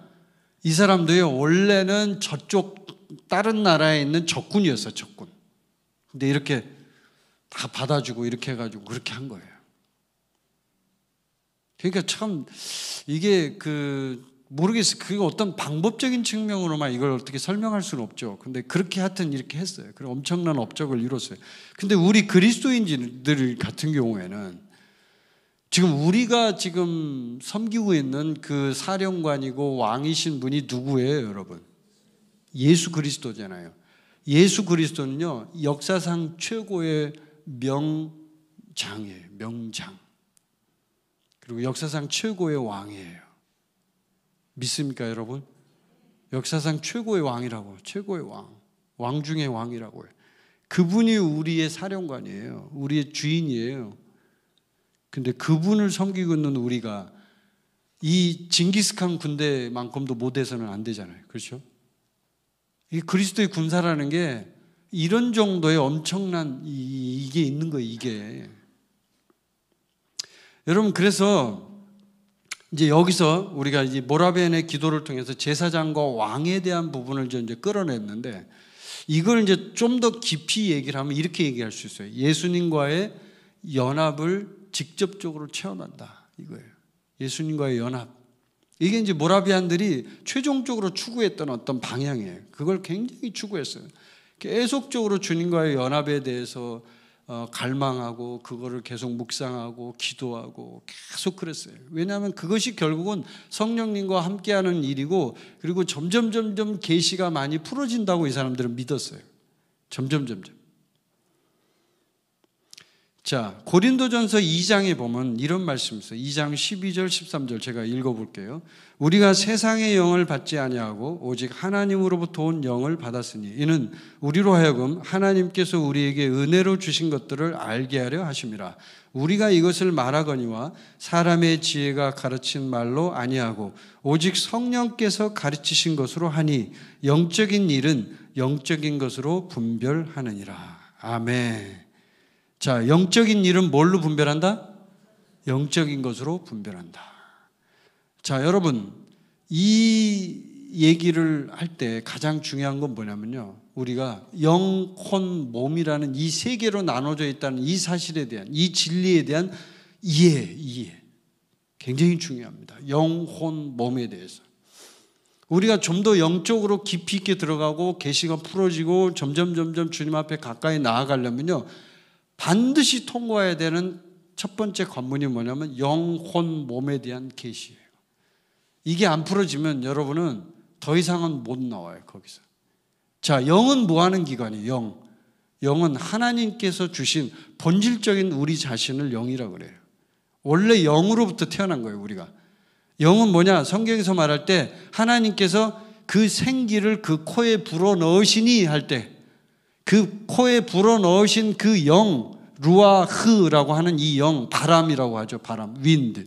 이 사람도요, 원래는 저쪽 다른 나라에 있는 적군이었어요, 적군. 근데 이렇게 다 받아주고 이렇게 해가지고 그렇게 한 거예요. 그러니까 참 이게 그 모르겠어요. 그 어떤 방법적인 측면으로만 이걸 어떻게 설명할 수는 없죠. 근데 그렇게 하여튼 이렇게 했어요. 그리고 엄청난 업적을 이뤘어요. 근데 우리 그리스도인들 같은 경우에는 지금 우리가 지금 섬기고 있는 그 사령관이고 왕이신 분이 누구예요, 여러분? 예수 그리스도잖아요. 예수 그리스도는요, 역사상 최고의 명장이에요. 명장. 그리고 역사상 최고의 왕이에요. 믿습니까, 여러분? 역사상 최고의 왕이라고, 최고의 왕. 왕 중의 왕이라고요. 그분이 우리의 사령관이에요. 우리의 주인이에요. 근데 그분을 섬기고 있는 우리가 이 징기스칸 군대만큼도 못해서는 안 되잖아요. 그렇죠? 이 그리스도의 군사라는 게 이런 정도의 엄청난 이, 이게 있는 거예요, 이게. 여러분, 그래서 이제 여기서 우리가 이제 모라벤의 기도를 통해서 제사장과 왕에 대한 부분을 이제 끌어냈는데 이걸 이제 좀 더 깊이 얘기를 하면 이렇게 얘기할 수 있어요. 예수님과의 연합을 직접적으로 체험한다. 이거예요. 예수님과의 연합. 이게 이제 모라비안들이 최종적으로 추구했던 어떤 방향이에요. 그걸 굉장히 추구했어요. 계속적으로 주님과의 연합에 대해서 어, 갈망하고 그거를 계속 묵상하고 기도하고 계속 그랬어요. 왜냐하면 그것이 결국은 성령님과 함께하는 일이고 그리고 점점 점점 계시가 많이 풀어진다고 이 사람들은 믿었어요. 점점 점점. 자, 고린도전서 2장에 보면 이런 말씀 있어요. 2장 12절 13절 제가 읽어 볼게요. 우리가 세상의 영을 받지 아니하고 오직 하나님으로부터 온 영을 받았으니 이는 우리로 하여금 하나님께서 우리에게 은혜로 주신 것들을 알게 하려 하심이라. 우리가 이것을 말하거니와 사람의 지혜가 가르친 말로 아니하고 오직 성령께서 가르치신 것으로 하니 영적인 일은 영적인 것으로 분별하느니라. 아멘. 자, 영적인 일은 뭘로 분별한다? 영적인 것으로 분별한다. 자, 여러분, 이 얘기를 할 때 가장 중요한 건 뭐냐면요. 우리가 영, 혼, 몸이라는 이세 개로 나눠져 있다는 이 사실에 대한, 이 진리에 대한 이해, 이해. 굉장히 중요합니다. 영, 혼, 몸에 대해서. 우리가 좀 더 영적으로 깊이 있게 들어가고 계시가 풀어지고 점점 점점 주님 앞에 가까이 나아가려면요. 반드시 통과해야 되는 첫 번째 관문이 뭐냐면 영혼 몸에 대한 계시예요. 이게 안 풀어지면 여러분은 더 이상은 못 나와요 거기서. 자, 영은 뭐 하는 기관이에요? 영. 영은 하나님께서 주신 본질적인 우리 자신을 영이라 그래요. 원래 영으로부터 태어난 거예요, 우리가. 영은 뭐냐? 성경에서 말할 때 하나님께서 그 생기를 그 코에 불어 넣으시니 할때 그 코에 불어 넣으신 그 영, 루아흐라고 하는 이 영, 바람이라고 하죠. 바람, 윈드.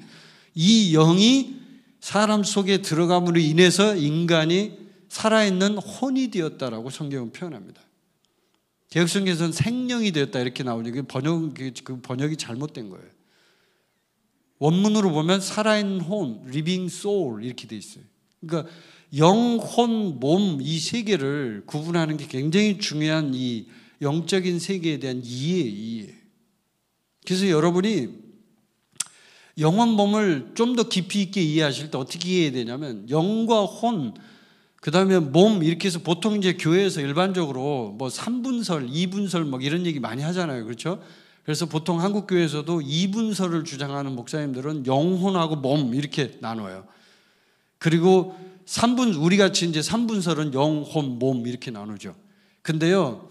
이 영이 사람 속에 들어감으로 인해서 인간이 살아있는 혼이 되었다라고 성경은 표현합니다. 개혁성경에서는 생명이 되었다 이렇게 나오니까 번역, 그 번역이 잘못된 거예요. 원문으로 보면 살아있는 혼, living soul 이렇게 돼 있어요. 그러니까 영혼, 몸 이 세계를 구분하는 게 굉장히 중요한 이 영적인 세계에 대한 이해, 이해. 그래서 여러분이 영혼 몸을 좀 더 깊이 있게 이해하실 때 어떻게 이해해야 되냐면 영과 혼, 그 다음에 몸 이렇게 해서 보통 이제 교회에서 일반적으로 뭐 3분설, 2분설 막 이런 얘기 많이 하잖아요. 그렇죠? 그래서 보통 한국교회에서도 2분설을 주장하는 목사님들은 영혼하고 몸 이렇게 나눠요. 그리고 3분 우리 같이 이제 3분설은 영, 혼, 몸 이렇게 나누죠. 근데요.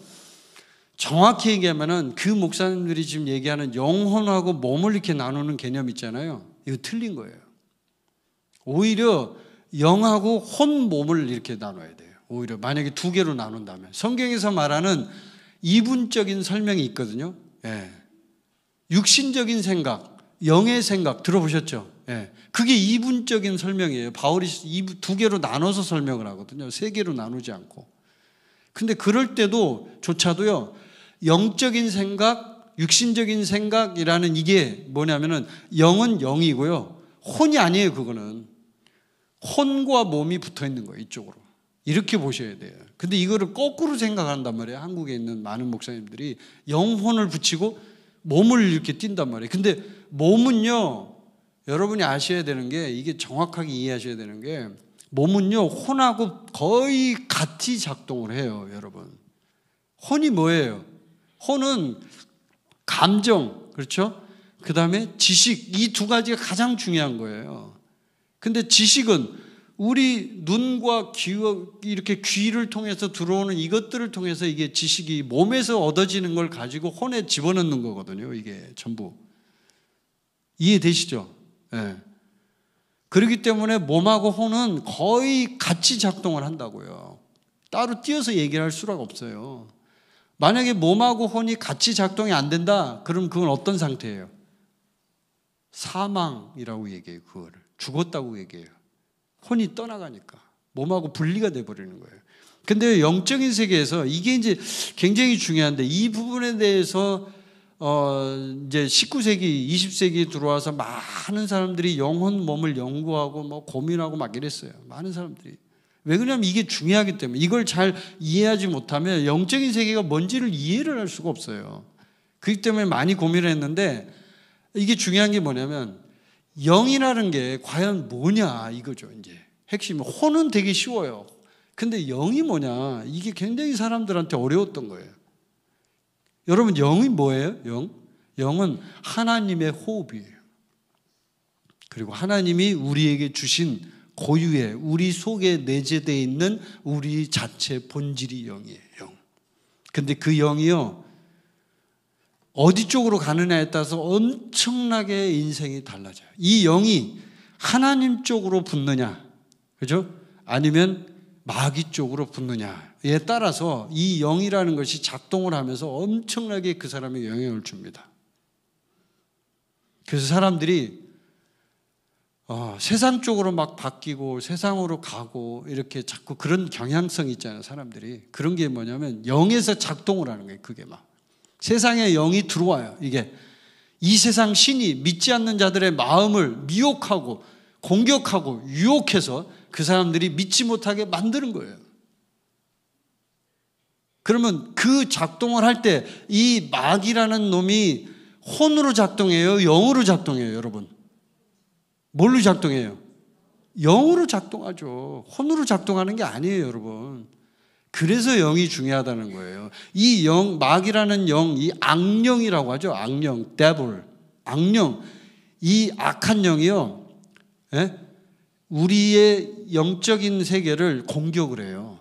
정확히 얘기하면은 그 목사님들이 지금 얘기하는 영혼하고 몸을 이렇게 나누는 개념 있잖아요. 이거 틀린 거예요. 오히려 영하고 혼 몸을 이렇게 나눠야 돼요. 오히려 만약에 두 개로 나눈다면 성경에서 말하는 이분적인 설명이 있거든요. 예. 육신적인 생각, 영의 생각 들어보셨죠? 예, 그게 이분적인 설명이에요. 바울이 두 개로 나눠서 설명을 하거든요. 세 개로 나누지 않고. 근데 그럴 때도 조차도요. 영적인 생각, 육신적인 생각이라는 이게 뭐냐면은 영은 영이고요. 혼이 아니에요, 그거는. 혼과 몸이 붙어 있는 거예요, 이쪽으로. 이렇게 보셔야 돼요. 근데 이거를 거꾸로 생각한단 말이에요. 한국에 있는 많은 목사님들이 영혼을 붙이고 몸을 이렇게 뛴단 말이에요. 근데 몸은요, 여러분이 아셔야 되는 게 이게 정확하게 이해하셔야 되는 게 몸은요 혼하고 거의 같이 작동을 해요, 여러분. 혼이 뭐예요? 혼은 감정, 그렇죠? 그 다음에 지식, 이 두 가지가 가장 중요한 거예요. 근데 지식은 우리 눈과 귀, 이렇게 귀를 통해서 들어오는 이것들을 통해서 이게 지식이 몸에서 얻어지는 걸 가지고 혼에 집어넣는 거거든요, 이게 전부. 이해되시죠? 예. 그렇기 때문에 몸하고 혼은 거의 같이 작동을 한다고요. 따로 띄어서 얘기를 할 수가 없어요. 만약에 몸하고 혼이 같이 작동이 안 된다, 그럼 그건 어떤 상태예요? 사망이라고 얘기해요, 그거를. 죽었다고 얘기해요. 혼이 떠나가니까. 몸하고 분리가 돼버리는 거예요. 근데 영적인 세계에서 이게 이제 굉장히 중요한데 이 부분에 대해서 어, 이제 19세기, 20세기 들어와서 많은 사람들이 영혼 몸을 연구하고 뭐 고민하고 막 이랬어요. 많은 사람들이. 왜 그러냐면 이게 중요하기 때문에 이걸 잘 이해하지 못하면 영적인 세계가 뭔지를 이해를 할 수가 없어요. 그렇기 때문에 많이 고민을 했는데 이게 중요한 게 뭐냐면 영이라는 게 과연 뭐냐 이거죠, 이제. 핵심. 혼은 되게 쉬워요. 근데 영이 뭐냐 이게 굉장히 사람들한테 어려웠던 거예요. 여러분 영이 뭐예요? 영? 영은 하나님의 호흡이에요. 그리고 하나님이 우리에게 주신 고유의 우리 속에 내재되어 있는 우리 자체 본질이 영이에요. 영. 근데 그 영이요. 어디 쪽으로 가느냐에 따라서 엄청나게 인생이 달라져요. 이 영이 하나님 쪽으로 붙느냐. 그죠? 아니면 마귀 쪽으로 붙느냐. 에 따라서 이 영이라는 것이 작동을 하면서 엄청나게 그 사람의 영향을 줍니다. 그래서 사람들이 어, 세상 쪽으로 막 바뀌고 세상으로 가고 이렇게 자꾸 그런 경향성이 있잖아요, 사람들이. 그런 게 뭐냐면 영에서 작동을 하는 거예요, 그게 막. 세상에 영이 들어와요, 이게. 이 세상 신이 믿지 않는 자들의 마음을 미혹하고 공격하고 유혹해서 그 사람들이 믿지 못하게 만드는 거예요. 그러면 그 작동을 할 때 이 막이라는 놈이 혼으로 작동해요? 영으로 작동해요, 여러분? 뭘로 작동해요? 영으로 작동하죠. 혼으로 작동하는 게 아니에요, 여러분. 그래서 영이 중요하다는 거예요. 이 영, 막이라는 영, 이 악령이라고 하죠. 악령, devil. 악령. 이 악한 영이요. 예? 우리의 영적인 세계를 공격을 해요.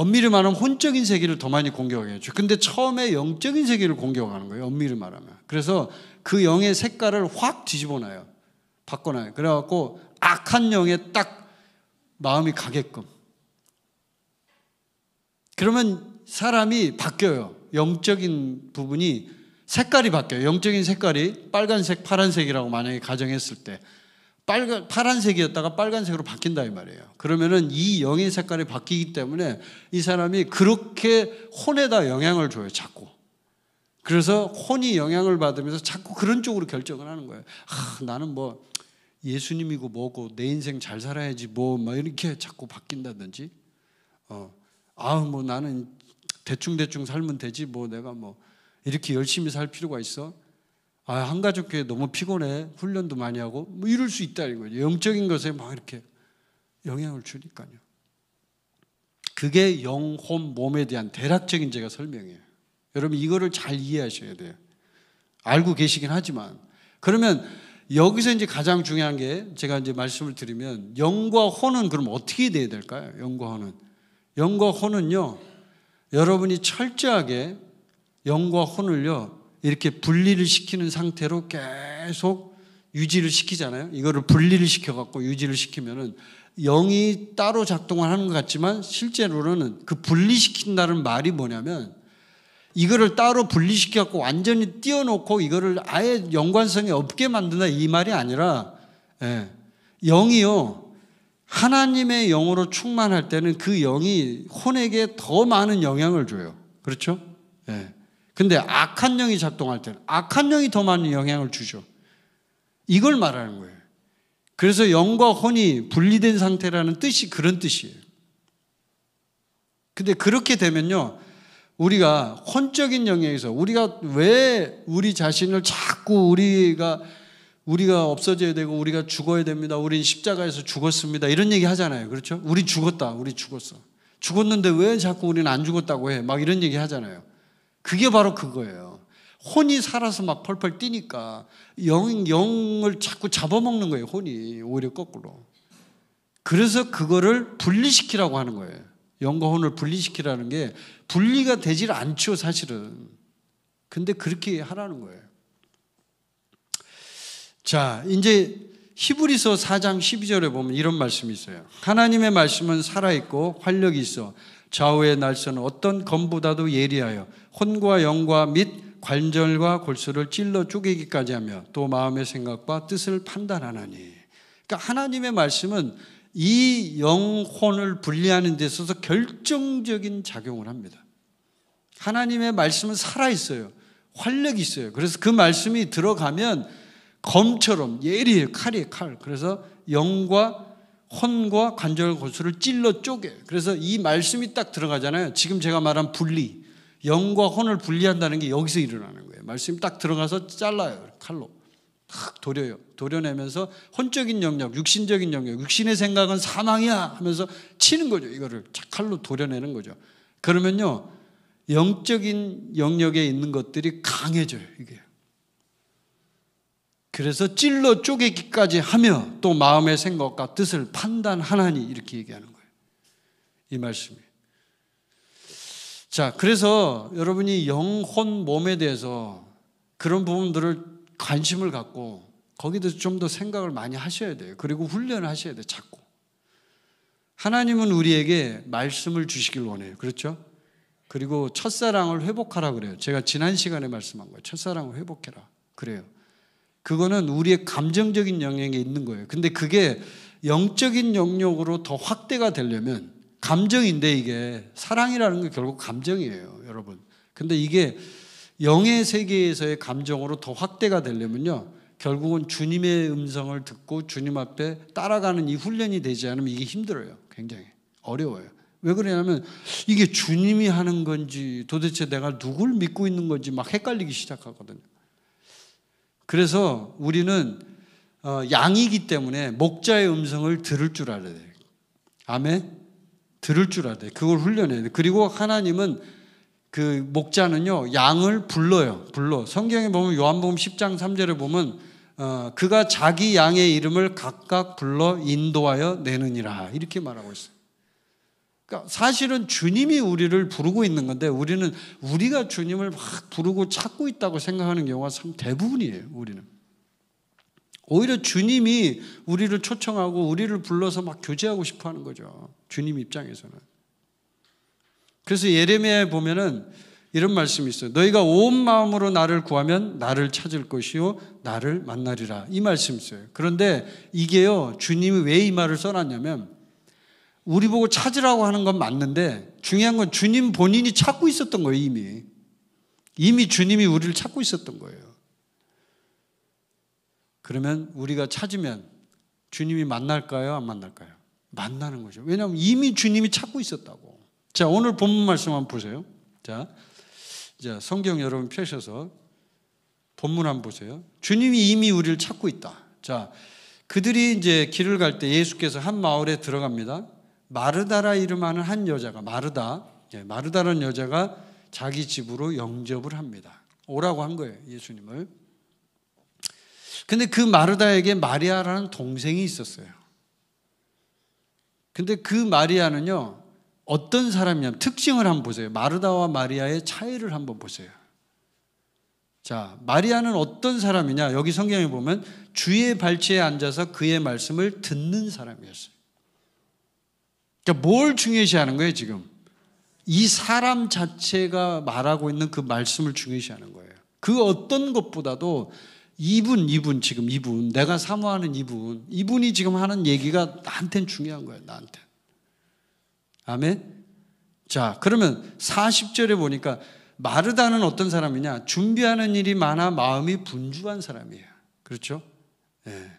엄밀히 말하면 혼적인 세계를 더 많이 공격해죠. 근데 처음에 영적인 세계를 공격하는 거예요. 엄밀히 말하면. 그래서 그 영의 색깔을 확 뒤집어 놔요. 바꿔놔요. 그래갖고 악한 영에 딱 마음이 가게끔. 그러면 사람이 바뀌어요. 영적인 부분이 색깔이 바뀌어요. 영적인 색깔이 빨간색, 파란색이라고 만약에 가정했을 때. 빨간 파란색이었다가 빨간색으로 바뀐다 이 말이에요. 그러면은 이 영의 색깔이 바뀌기 때문에 이 사람이 그렇게 혼에다 영향을 줘요, 자꾸. 그래서 혼이 영향을 받으면서 자꾸 그런 쪽으로 결정을 하는 거예요. 아, 나는 뭐 예수님이고 뭐고 내 인생 잘 살아야지 뭐 막 이렇게 자꾸 바뀐다든지. 어. 아, 뭐 나는 대충 대충 살면 되지 뭐 내가 뭐 이렇게 열심히 살 필요가 있어? 아, 한가족교회 너무 피곤해. 훈련도 많이 하고. 뭐 이럴 수 있다 이거죠 영적인 것에 막 이렇게 영향을 주니까요. 그게 영혼 몸에 대한 대략적인 제가 설명이에요. 여러분 이거를 잘 이해하셔야 돼요. 알고 계시긴 하지만 그러면 여기서 이제 가장 중요한 게 제가 이제 말씀을 드리면 영과 혼은 그럼 어떻게 돼야 될까요? 영과 혼은 영과 혼은요 여러분이 철저하게 영과 혼을요 이렇게 분리를 시키는 상태로 계속 유지를 시키잖아요. 이거를 분리를 시켜갖고 유지를 시키면은 영이 따로 작동을 하는 것 같지만 실제로는 그 분리시킨다는 말이 뭐냐면 이거를 따로 분리시켜갖고 완전히 띄워놓고 이거를 아예 연관성이 없게 만든다 이 말이 아니라 예, 영이요. 하나님의 영으로 충만할 때는 그 영이 혼에게 더 많은 영향을 줘요. 그렇죠? 예. 근데 악한 영이 작동할 때는 악한 영이 더 많은 영향을 주죠. 이걸 말하는 거예요. 그래서 영과 혼이 분리된 상태라는 뜻이 그런 뜻이에요. 근데 그렇게 되면요. 우리가 혼적인 영역에서 우리가 왜 우리 자신을 자꾸 우리가 우리가 없어져야 되고 우리가 죽어야 됩니다. 우린 십자가에서 죽었습니다. 이런 얘기 하잖아요. 그렇죠? 우리 죽었다. 우리 죽었어. 죽었는데 왜 자꾸 우리는 안 죽었다고 해? 막 이런 얘기 하잖아요. 그게 바로 그거예요. 혼이 살아서 막 펄펄 뛰니까 영, 영을 자꾸 잡아먹는 거예요, 혼이. 오히려 거꾸로. 그래서 그거를 분리시키라고 하는 거예요. 영과 혼을 분리시키라는 게 분리가 되질 않죠, 사실은. 근데 그렇게 하라는 거예요. 자, 이제 히브리서 4장 12절에 보면 이런 말씀이 있어요. 하나님의 말씀은 살아있고 활력이 있어 좌우의 날선 어떤 검보다도 예리하여 혼과 영과 및 관절과 골수를 찔러 쪼개기까지 하며 또 마음의 생각과 뜻을 판단하나니. 그러니까 하나님의 말씀은 이 영혼을 분리하는 데 있어서 결정적인 작용을 합니다. 하나님의 말씀은 살아있어요. 활력이 있어요. 그래서 그 말씀이 들어가면 검처럼 예리해 칼이에요, 칼. 그래서 영과 혼과 관절 골수를 찔러 쪼개. 그래서 이 말씀이 딱 들어가잖아요. 지금 제가 말한 분리. 영과 혼을 분리한다는 게 여기서 일어나는 거예요. 말씀 딱 들어가서 잘라요. 칼로. 탁 도려요. 도려내면서 혼적인 영역, 육신적인 영역, 육신의 생각은 사망이야 하면서 치는 거죠. 이거를 칼로 도려내는 거죠. 그러면요. 영적인 영역에 있는 것들이 강해져요. 이게. 그래서 찔러 쪼개기까지 하며 또 마음의 생각과 뜻을 판단하나니 이렇게 얘기하는 거예요. 이 말씀이. 자, 그래서 여러분이 영혼 몸에 대해서 그런 부분들을 관심을 갖고 거기에 대좀더 생각을 많이 하셔야 돼요. 그리고 훈련을 하셔야 돼요. 자꾸. 하나님은 우리에게 말씀을 주시길 원해요. 그렇죠? 그리고 첫사랑을 회복하라 그래요. 제가 지난 시간에 말씀한 거예요. 첫사랑을 회복해라. 그래요. 그거는 우리의 감정적인 영역에 있는 거예요. 근데 그게 영적인 영역으로 더 확대가 되려면 감정인데 이게 사랑이라는 게 결국 감정이에요, 여러분. 근데 이게 영의 세계에서의 감정으로 더 확대가 되려면요. 결국은 주님의 음성을 듣고 주님 앞에 따라가는 이 훈련이 되지 않으면 이게 힘들어요. 굉장히 어려워요. 왜 그러냐면 이게 주님이 하는 건지 도대체 내가 누굴 믿고 있는 건지 막 헷갈리기 시작하거든요. 그래서 우리는 어, 양이기 때문에 목자의 음성을 들을 줄 알아야 돼요. 아멘. 들을 줄 알아야 돼. 그걸 훈련해야 돼. 그리고 하나님은 그 목자는요, 양을 불러요. 불러. 성경에 보면 요한복음 10장 3절에 보면 어, 그가 자기 양의 이름을 각각 불러 인도하여 내느니라. 이렇게 말하고 있어요. 그러니까 사실은 주님이 우리를 부르고 있는 건데 우리는 우리가 주님을 막 부르고 찾고 있다고 생각하는 경우가 참 대부분이에요. 우리는. 오히려 주님이 우리를 초청하고 우리를 불러서 막 교제하고 싶어 하는 거죠. 주님 입장에서는. 그래서 예레미야에 보면은 이런 말씀이 있어요. 너희가 온 마음으로 나를 구하면 나를 찾을 것이요 나를 만나리라. 이 말씀 있어요. 그런데 이게요. 주님이 왜 이 말을 써 놨냐면 우리 보고 찾으라고 하는 건 맞는데 중요한 건 주님 본인이 찾고 있었던 거예요, 이미. 이미 주님이 우리를 찾고 있었던 거예요. 그러면 우리가 찾으면 주님이 만날까요? 안 만날까요? 만나는 거죠. 왜냐하면 이미 주님이 찾고 있었다고. 자, 오늘 본문 말씀 한번 보세요. 자, 자 성경 여러분 펴셔서 본문 한번 보세요. 주님이 이미 우리를 찾고 있다. 자, 그들이 이제 길을 갈 때 예수께서 한 마을에 들어갑니다. 마르다라 이름하는 한 여자가 마르다, 예, 마르다라는 여자가 자기 집으로 영접을 합니다. 오라고 한 거예요, 예수님을. 근데 그 마르다에게 마리아라는 동생이 있었어요. 근데 그 마리아는요, 어떤 사람이냐면 특징을 한번 보세요. 마르다와 마리아의 차이를 한번 보세요. 자, 마리아는 어떤 사람이냐? 여기 성경에 보면 주의 발치에 앉아서 그의 말씀을 듣는 사람이었어요. 그러니까 뭘 중요시하는 거예요, 지금? 이 사람 자체가 말하고 있는 그 말씀을 중요시하는 거예요. 그 어떤 것보다도 이분, 이분, 지금 이분, 내가 사모하는 이분, 이분이 지금 하는 얘기가 나한텐 중요한 거예요, 나한테. 아멘? 자, 그러면 40절에 보니까 마르다는 어떤 사람이냐? 준비하는 일이 많아 마음이 분주한 사람이에요. 그렇죠? 예.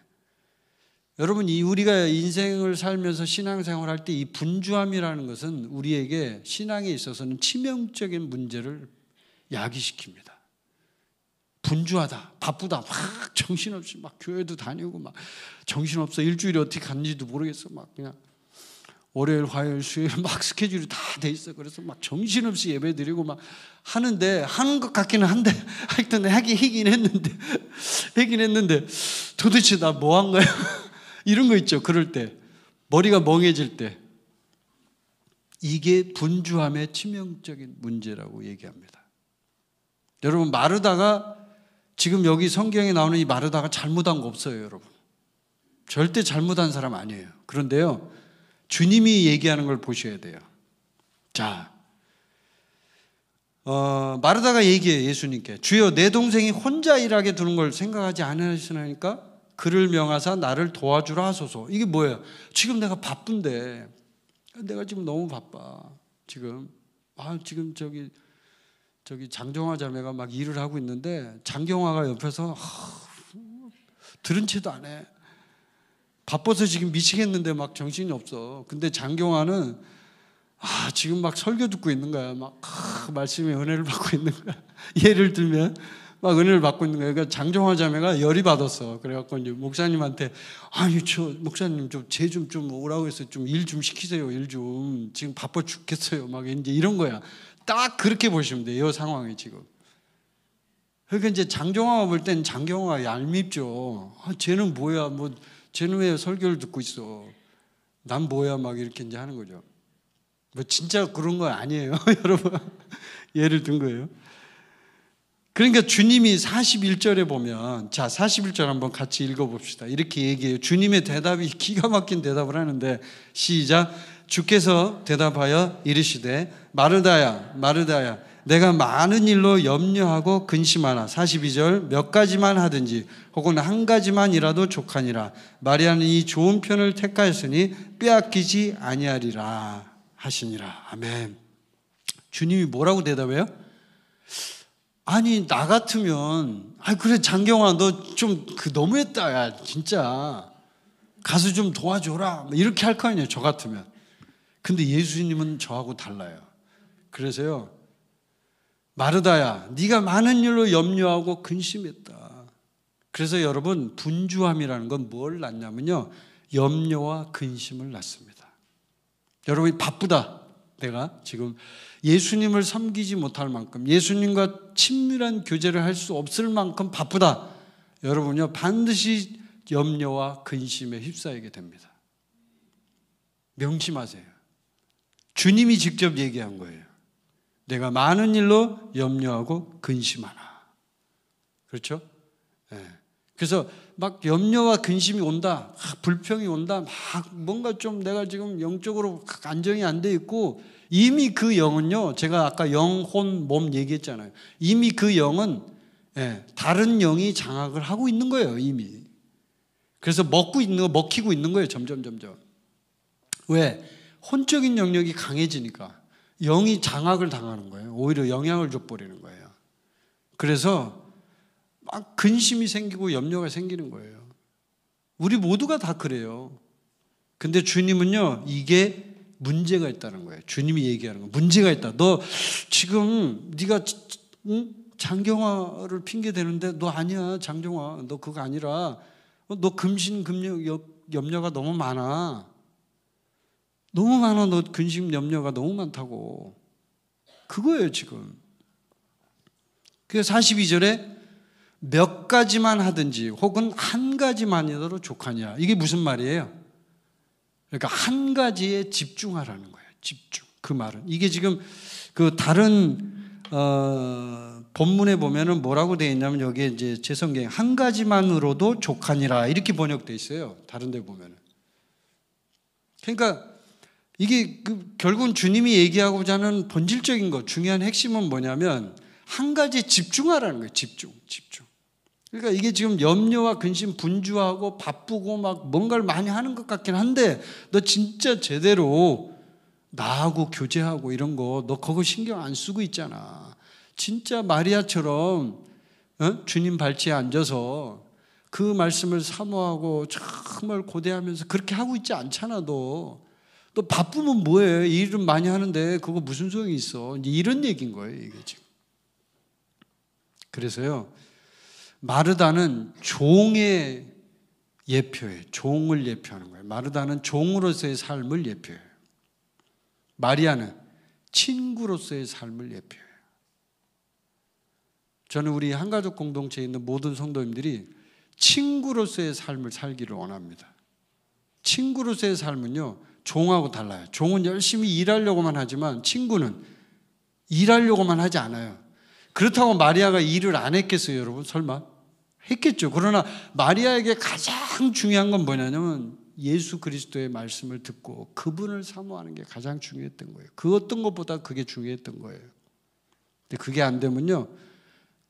여러분, 이 우리가 인생을 살면서 신앙생활 할때 이 분주함이라는 것은 우리에게 신앙에 있어서는 치명적인 문제를 야기시킵니다. 분주하다, 바쁘다, 막 정신없이 막 교회도 다니고 막 정신없어 일주일에 어떻게 갔는지도 모르겠어 막 그냥 월요일, 화요일, 수요일 막 스케줄이 다 돼 있어 그래서 막 정신없이 예배 드리고 막 하는데 하는 것 같기는 한데 하여튼 하기 하긴 했는데 하긴 했는데 도대체 나 뭐 한 거야 이런 거 있죠 그럴 때 머리가 멍해질 때 이게 분주함의 치명적인 문제라고 얘기합니다. 여러분 마르다가 지금 여기 성경에 나오는 이 마르다가 잘못한 거 없어요, 여러분. 절대 잘못한 사람 아니에요. 그런데요, 주님이 얘기하는 걸 보셔야 돼요. 자, 어, 마르다가 얘기해 예수님께 주여 내 동생이 혼자 일하게 두는 걸 생각하지 않으시나니까 그를 명하사 나를 도와주라 하소서. 이게 뭐예요? 지금 내가 바쁜데 내가 지금 너무 바빠. 지금 아 지금 저기 저기 장경화 자매가 막 일을 하고 있는데 장경화가 옆에서 아, 들은 채도 안 해. 바빠서 지금 미치겠는데 막 정신이 없어. 근데 장경화는 아, 지금 막 설교 듣고 있는 거야. 막 아, 말씀에 은혜를 받고 있는 거야. 예를 들면 막 은혜를 받고 있는 거예요. 그러니까 장종화 자매가 열이 받았어. 그래갖고 이제 목사님한테 아유저 목사님 좀제좀좀 좀 오라고 해서 좀 일 좀 시키세요. 일 좀 지금 바빠 죽겠어요. 막 이제 이런 거야. 딱 그렇게 보시면 돼요. 이 상황이 지금. 그러니까 이제 장경화가 볼 땐 장경화가 얄밉죠. 아, 쟤는 뭐야? 뭐 쟤는 왜 설교를 듣고 있어? 난 뭐야? 막 이렇게 이제 하는 거죠. 뭐 진짜 그런 건 아니에요, 여러분. 예를 든 거예요. 그러니까 주님이 41절에 보면 자, 41절 한번 같이 읽어 봅시다. 이렇게 얘기해요. 주님의 대답이 기가 막힌 대답을 하는데 시작 주께서 대답하여 이르시되 마르다야 마르다야 내가 많은 일로 염려하고 근심하나 42절 몇 가지만 하든지 혹은 한 가지만이라도 족하니라 마리아는 이 좋은 편을 택하였으니 빼앗기지 아니하리라 하시니라 아멘 주님이 뭐라고 대답해요? 아니 나 같으면 아 그래 장경아 너 좀 그 너무했다 야 진짜 가서 좀 도와줘라 뭐 이렇게 할 거 아니에요 저 같으면 근데 예수님은 저하고 달라요. 그래서요. 마르다야, 네가 많은 일로 염려하고 근심했다. 그래서 여러분 분주함이라는 건 뭘 낳냐면요. 염려와 근심을 낳습니다. 여러분이 바쁘다. 내가 지금 예수님을 섬기지 못할 만큼 예수님과 친밀한 교제를 할 수 없을 만큼 바쁘다. 여러분요 반드시 염려와 근심에 휩싸이게 됩니다. 명심하세요. 주님이 직접 얘기한 거예요. 내가 많은 일로 염려하고 근심하라. 그렇죠? 네. 그래서 막 염려와 근심이 온다, 막 불평이 온다, 막 뭔가 좀 내가 지금 영적으로 안정이 안 돼 있고 이미 그 영은요, 제가 아까 영혼 몸 얘기했잖아요. 이미 그 영은 예, 다른 영이 장악을 하고 있는 거예요, 이미. 그래서 먹고 있는 거, 먹히고 있는 거예요, 점점, 점점. 왜? 혼적인 영역이 강해지니까 영이 장악을 당하는 거예요. 오히려 영향을 줘버리는 거예요. 그래서 막 근심이 생기고 염려가 생기는 거예요. 우리 모두가 다 그래요. 근데 주님은요, 이게 문제가 있다는 거예요. 주님이 얘기하는 거 문제가 있다. 너 지금 네가 응? 장경화를 핑계 대는데 너 아니야 장경화 너 그거 아니라 어, 너 금신 금력 염려가 너무 많아. 너무 많아, 너 근심, 염려가 너무 많다고. 그거예요, 지금. 그래서 42절에 몇 가지만 하든지 혹은 한 가지만이라도 족하냐. 이게 무슨 말이에요? 그러니까 한 가지에 집중하라는 거예요. 집중. 그 말은. 이게 지금 그 다른, 어, 본문에 보면은 뭐라고 되어 있냐면 여기에 이제 제 성경에 한 가지만으로도 족하니라. 이렇게 번역되어 있어요. 다른 데 보면은. 그러니까 이게 그 결국은 주님이 얘기하고자 하는 본질적인 것, 중요한 핵심은 뭐냐면 한 가지 집중하라는 거예요. 집중, 집중. 그러니까 이게 지금 염려와 근심 분주하고 바쁘고 막 뭔가를 많이 하는 것 같긴 한데 너 진짜 제대로 나하고 교제하고 이런 거 너 그거 신경 안 쓰고 있잖아. 진짜 마리아처럼 어? 주님 발치에 앉아서 그 말씀을 사모하고 정말 고대하면서 그렇게 하고 있지 않잖아 너. 또 바쁘면 뭐해? 일은 많이 하는데 그거 무슨 소용이 있어? 이런 얘기인 거예요, 이게 지금. 그래서요, 마르다는 종의 예표예요. 종을 예표하는 거예요. 마르다는 종으로서의 삶을 예표해요. 마리아는 친구로서의 삶을 예표해요. 저는 우리 한가족 공동체에 있는 모든 성도님들이 친구로서의 삶을 살기를 원합니다. 친구로서의 삶은요, 종하고 달라요. 종은 열심히 일하려고만 하지만 친구는 일하려고만 하지 않아요. 그렇다고 마리아가 일을 안 했겠어요, 여러분? 설마? 했겠죠. 그러나 마리아에게 가장 중요한 건 뭐냐면 예수 그리스도의 말씀을 듣고 그분을 사모하는 게 가장 중요했던 거예요. 그 어떤 것보다 그게 중요했던 거예요. 근데 그게 안 되면요.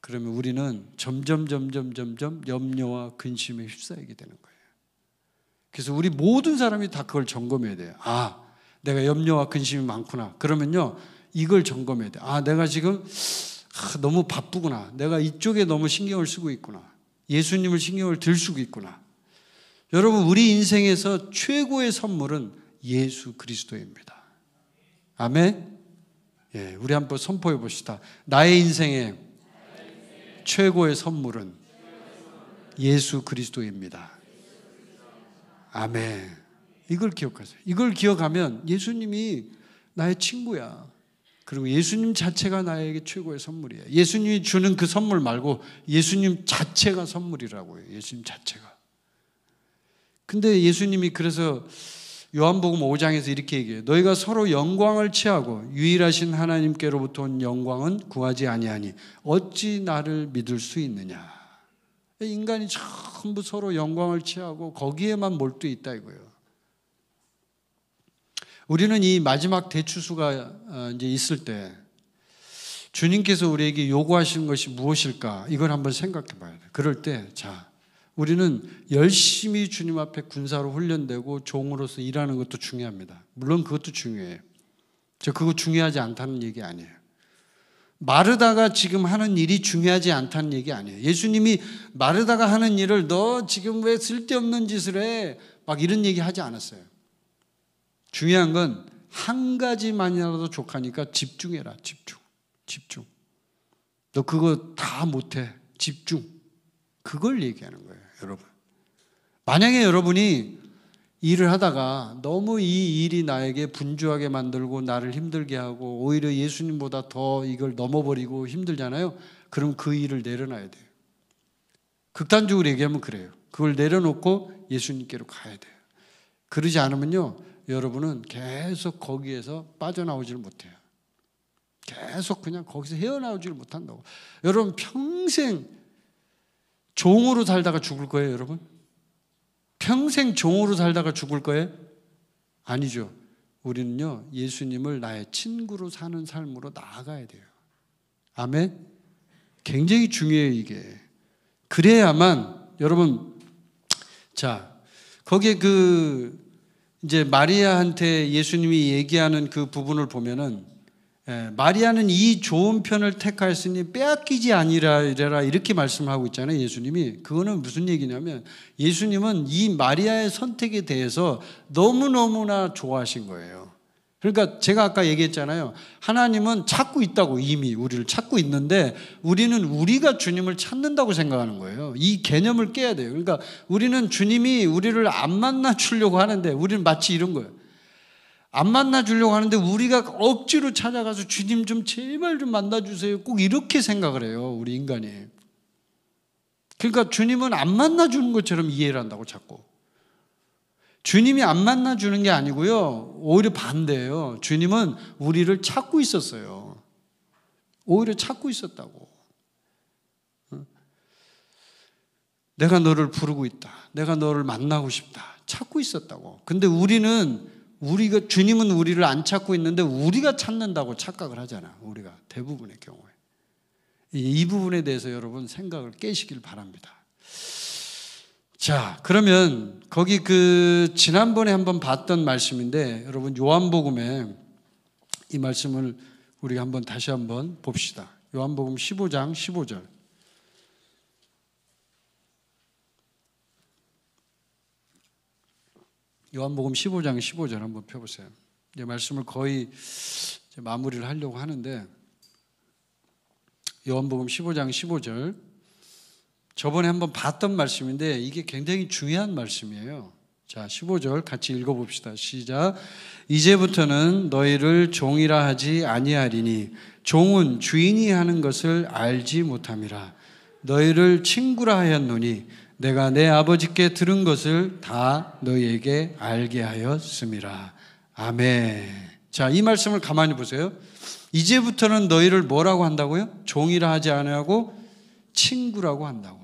그러면 우리는 점점 점점 점점 염려와 근심에 휩싸이게 되는 거예요. 그래서 우리 모든 사람이 다 그걸 점검해야 돼요. 아, 내가 염려와 근심이 많구나. 그러면요, 이걸 점검해야 돼. 아, 내가 지금 아, 너무 바쁘구나. 내가 이쪽에 너무 신경을 쓰고 있구나. 예수님을 신경을 들 수가 있구나. 여러분, 우리 인생에서 최고의 선물은 예수 그리스도입니다. 아멘? 예, 우리 한번 선포해 봅시다. 나의 인생의 최고의 선물은 예수 그리스도입니다. 아멘. 이걸 기억하세요. 이걸 기억하면 예수님이 나의 친구야. 그리고 예수님 자체가 나에게 최고의 선물이야. 예수님이 주는 그 선물 말고 예수님 자체가 선물이라고요. 예수님 자체가. 근데 예수님이 그래서 요한복음 5장에서 이렇게 얘기해요. 너희가 서로 영광을 취하고 유일하신 하나님께로부터 온 영광은 구하지 아니하니 어찌 나를 믿을 수 있느냐. 인간이 전부 서로 영광을 취하고 거기에만 몰두해 있다 이거예요. 우리는 이 마지막 대추수가 어, 이제 있을 때 주님께서 우리에게 요구하시 것이 무엇일까? 이걸 한번 생각해 봐야 돼. 그럴 때, 자, 우리는 열심히 주님 앞에 군사로 훈련되고 종으로서 일하는 것도 중요합니다. 물론 그것도 중요해요. 저 그거 중요하지 않다는 얘기 아니에요. 마르다가 지금 하는 일이 중요하지 않다는 얘기 아니에요. 예수님이 마르다가 하는 일을 너 지금 왜 쓸데없는 짓을 해? 막 이런 얘기 하지 않았어요. 중요한 건 한 가지만이라도 족하니까 집중해라. 집중. 집중. 너 그거 다 못해. 집중. 그걸 얘기하는 거예요, 여러분. 만약에 여러분이 일을 하다가 너무 이 일이 나에게 분주하게 만들고 나를 힘들게 하고 오히려 예수님보다 더 이걸 넘어버리고 힘들잖아요. 그럼 그 일을 내려놔야 돼요. 극단적으로 얘기하면 그래요. 그걸 내려놓고 예수님께로 가야 돼요. 그러지 않으면요, 여러분은 계속 거기에서 빠져나오지를 못해요. 계속 그냥 거기서 헤어나오지를 못한다고. 여러분 평생 종으로 살다가 죽을 거예요, 여러분. 평생 종으로 살다가 죽을 거예요? 아니죠. 우리는요, 예수님을 나의 친구로 사는 삶으로 나아가야 돼요. 아멘? 굉장히 중요해요, 이게. 그래야만, 여러분, 자, 거기에 그, 이제 마리아한테 예수님이 얘기하는 그 부분을 보면은 예, 마리아는 이 좋은 편을 택하였으니 빼앗기지 아니라 이렇게 말씀을 하고 있잖아요. 예수님이 그거는 무슨 얘기냐면 예수님은 이 마리아의 선택에 대해서 너무 너무나 좋아하신 거예요. 그러니까 제가 아까 얘기했잖아요. 하나님은 찾고 있다고 이미 우리를 찾고 있는데 우리는 우리가 주님을 찾는다고 생각하는 거예요. 이 개념을 깨야 돼요. 그러니까 우리는 주님이 우리를 안 만나 주려고 하는데 우리는 마치 이런 거예요. 안 만나 주려고 하는데 우리가 억지로 찾아가서 주님 좀 제발 좀 만나 주세요. 꼭 이렇게 생각을 해요. 우리 인간이. 그러니까 주님은 안 만나 주는 것처럼 이해를 한다고 자꾸. 주님이 안 만나 주는 게 아니고요. 오히려 반대예요. 주님은 우리를 찾고 있었어요. 오히려 찾고 있었다고. 내가 너를 부르고 있다. 내가 너를 만나고 싶다. 찾고 있었다고. 근데 우리는 우리가 주님은 우리를 안 찾고 있는데 우리가 찾는다고 착각을 하잖아. 우리가 대부분의 경우에. 이 부분에 대해서 여러분 생각을 깨시길 바랍니다. 자, 그러면 거기 그 지난번에 한번 봤던 말씀인데 여러분 요한복음에 이 말씀을 우리가 한번 다시 한번 봅시다. 요한복음 15장 15절. 요한복음 15장 15절 한번 펴보세요. 이제 말씀을 거의 이제 마무리를 하려고 하는데 요한복음 15장 15절 저번에 한번 봤던 말씀인데 이게 굉장히 중요한 말씀이에요. 자, 15절 같이 읽어 봅시다. 시작. 이제부터는 너희를 종이라 하지 아니하리니 종은 주인이 하는 것을 알지 못함이라 너희를 친구라 하였노니 내가 내 아버지께 들은 것을 다 너희에게 알게 하였음이라. 아멘. 자, 이 말씀을 가만히 보세요. 이제부터는 너희를 뭐라고 한다고요? 종이라 하지 않으하고 친구라고 한다고.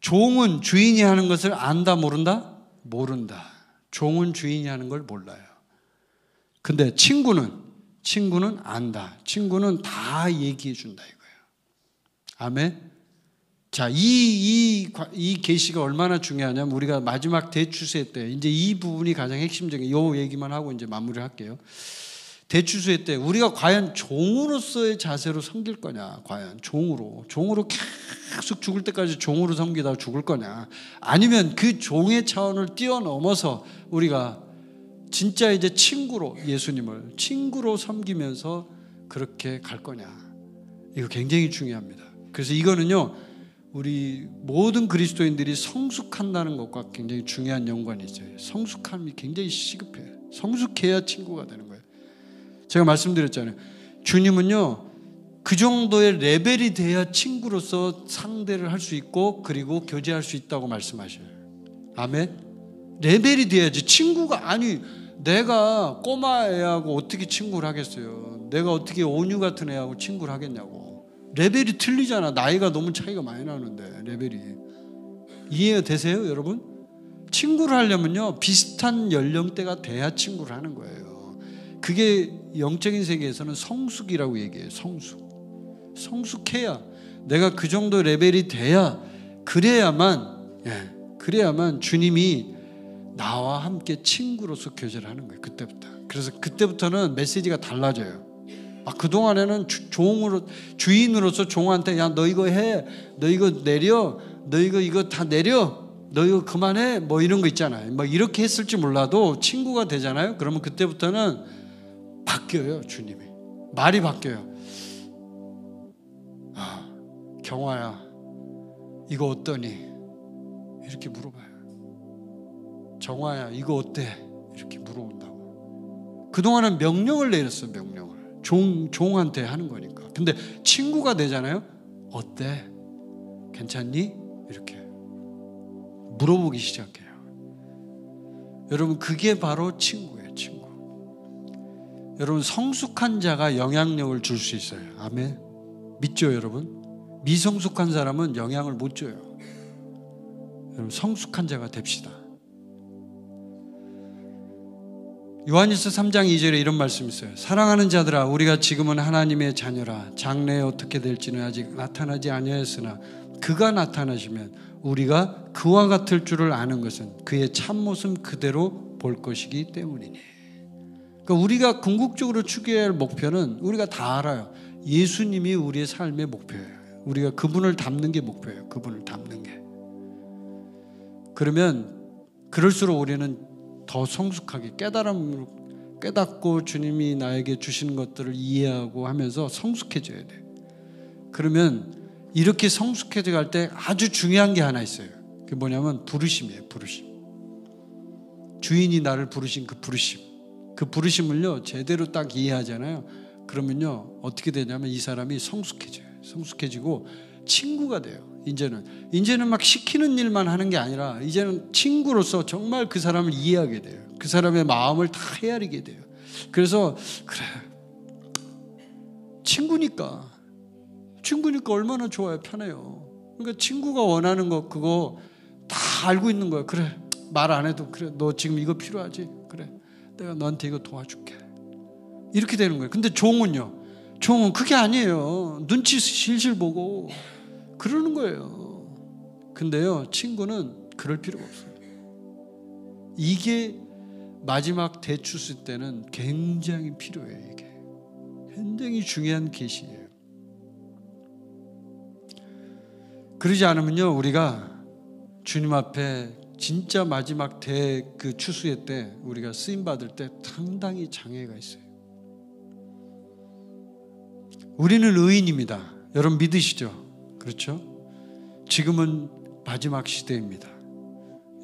종은 주인이 하는 것을 안다 모른다? 모른다. 종은 주인이 하는 걸 몰라요. 근데 친구는 친구는 안다. 친구는 다 얘기해 준다 이거예요. 아멘. 자, 이, 이, 이 계시가 얼마나 중요하냐면 우리가 마지막 대추세 때, 이제 이 부분이 가장 핵심적인, 요 얘기만 하고 이제 마무리 할게요. 대추수때 우리가 과연 종으로서의 자세로 섬길 거냐, 과연 종으로. 종으로 계속 죽을 때까지 종으로 섬기다 죽을 거냐. 아니면 그 종의 차원을 뛰어넘어서 우리가 진짜 이제 친구로 예수님을 친구로 섬기면서 그렇게 갈 거냐. 이거 굉장히 중요합니다. 그래서 이거는요, 우리 모든 그리스도인들이 성숙한다는 것과 굉장히 중요한 연관이 있어요. 성숙함이 굉장히 시급해요. 성숙해야 친구가 되는 거예요. 제가 말씀드렸잖아요. 주님은요, 그 정도의 레벨이 돼야 친구로서 상대를 할 수 있고, 그리고 교제할 수 있다고 말씀하셔요. 아멘? 레벨이 돼야지. 친구가, 아니, 내가 꼬마 애하고 어떻게 친구를 하겠어요? 내가 어떻게 온유 같은 애하고 친구를 하겠냐고. 레벨이 틀리잖아. 나이가 너무 차이가 많이 나는데 레벨이 이해되세요, 여러분? 친구를 하려면요 비슷한 연령대가 돼야 친구를 하는 거예요. 그게 영적인 세계에서는 성숙이라고 얘기해요. 성숙, 성숙해야 내가 그 정도 레벨이 돼야 그래야만 예, 그래야만 주님이 나와 함께 친구로서 교제를 하는 거예요. 그때부터. 그래서 그때부터는 메시지가 달라져요. 아, 그동안에는 주, 종으로, 주인으로서 종한테, 야, 너 이거 해. 너 이거 내려. 너 이거, 이거 다 내려. 너 이거 그만해. 뭐 이런 거 있잖아요. 막 이렇게 했을지 몰라도 친구가 되잖아요. 그러면 그때부터는 바뀌어요, 주님이. 말이 바뀌어요. 아, 경화야, 이거 어떠니? 이렇게 물어봐요. 정화야, 이거 어때? 이렇게 물어본다고. 그동안은 명령을 내렸어요, 명령을. 종, 종한테 하는 거니까. 근데 친구가 되잖아요? 어때? 괜찮니? 이렇게 물어보기 시작해요. 여러분, 그게 바로 친구예요, 친구. 여러분, 성숙한 자가 영향력을 줄 수 있어요. 아멘. 믿죠, 여러분? 미성숙한 사람은 영향을 못 줘요. 여러분, 성숙한 자가 됩시다. 요한일서 3장 2절에 이런 말씀이 있어요. 사랑하는 자들아 우리가 지금은 하나님의 자녀라 장래에 어떻게 될지는 아직 나타나지 아니하였으나 그가 나타나시면 우리가 그와 같을 줄을 아는 것은 그의 참모습 그대로 볼 것이기 때문이니. 그러니까 우리가 궁극적으로 추구해야 할 목표는 우리가 다 알아요. 예수님이 우리의 삶의 목표예요. 우리가 그분을 닮는 게 목표예요. 그분을 닮는 게. 그러면 그럴수록 우리는 더 성숙하게 깨달음 깨닫고 주님이 나에게 주신 것들을 이해하고 하면서 성숙해져야 돼. 그러면 이렇게 성숙해져 갈 때 아주 중요한 게 하나 있어요. 그게 뭐냐면 부르심이에요. 부르심. 주인이 나를 부르신 그 부르심. 그 부르심을요 제대로 딱 이해하잖아요. 그러면요 어떻게 되냐면 이 사람이 성숙해져요. 성숙해지고 친구가 돼요. 이제는 이제는 막 시키는 일만 하는 게 아니라 이제는 친구로서 정말 그 사람을 이해하게 돼요. 그 사람의 마음을 다 헤아리게 돼요. 그래서 그래 친구니까 친구니까 얼마나 좋아요 편해요. 그러니까 친구가 원하는 거 그거 다 알고 있는 거야. 그래 말 안 해도 그래 너 지금 이거 필요하지 그래 내가 너한테 이거 도와줄게 이렇게 되는 거예요. 근데 종은요 종은 그게 아니에요 눈치 실실 보고 그러는 거예요. 근데요, 친구는 그럴 필요가 없어요. 이게 마지막 대추수 때는 굉장히 필요해요, 이게. 굉장히 중요한 계시예요. 그러지 않으면요, 우리가 주님 앞에 진짜 마지막 대 그 추수회 때 우리가 쓰임 받을 때 상당히 장애가 있어요. 우리는 의인입니다. 여러분 믿으시죠? 그렇죠? 지금은 마지막 시대입니다.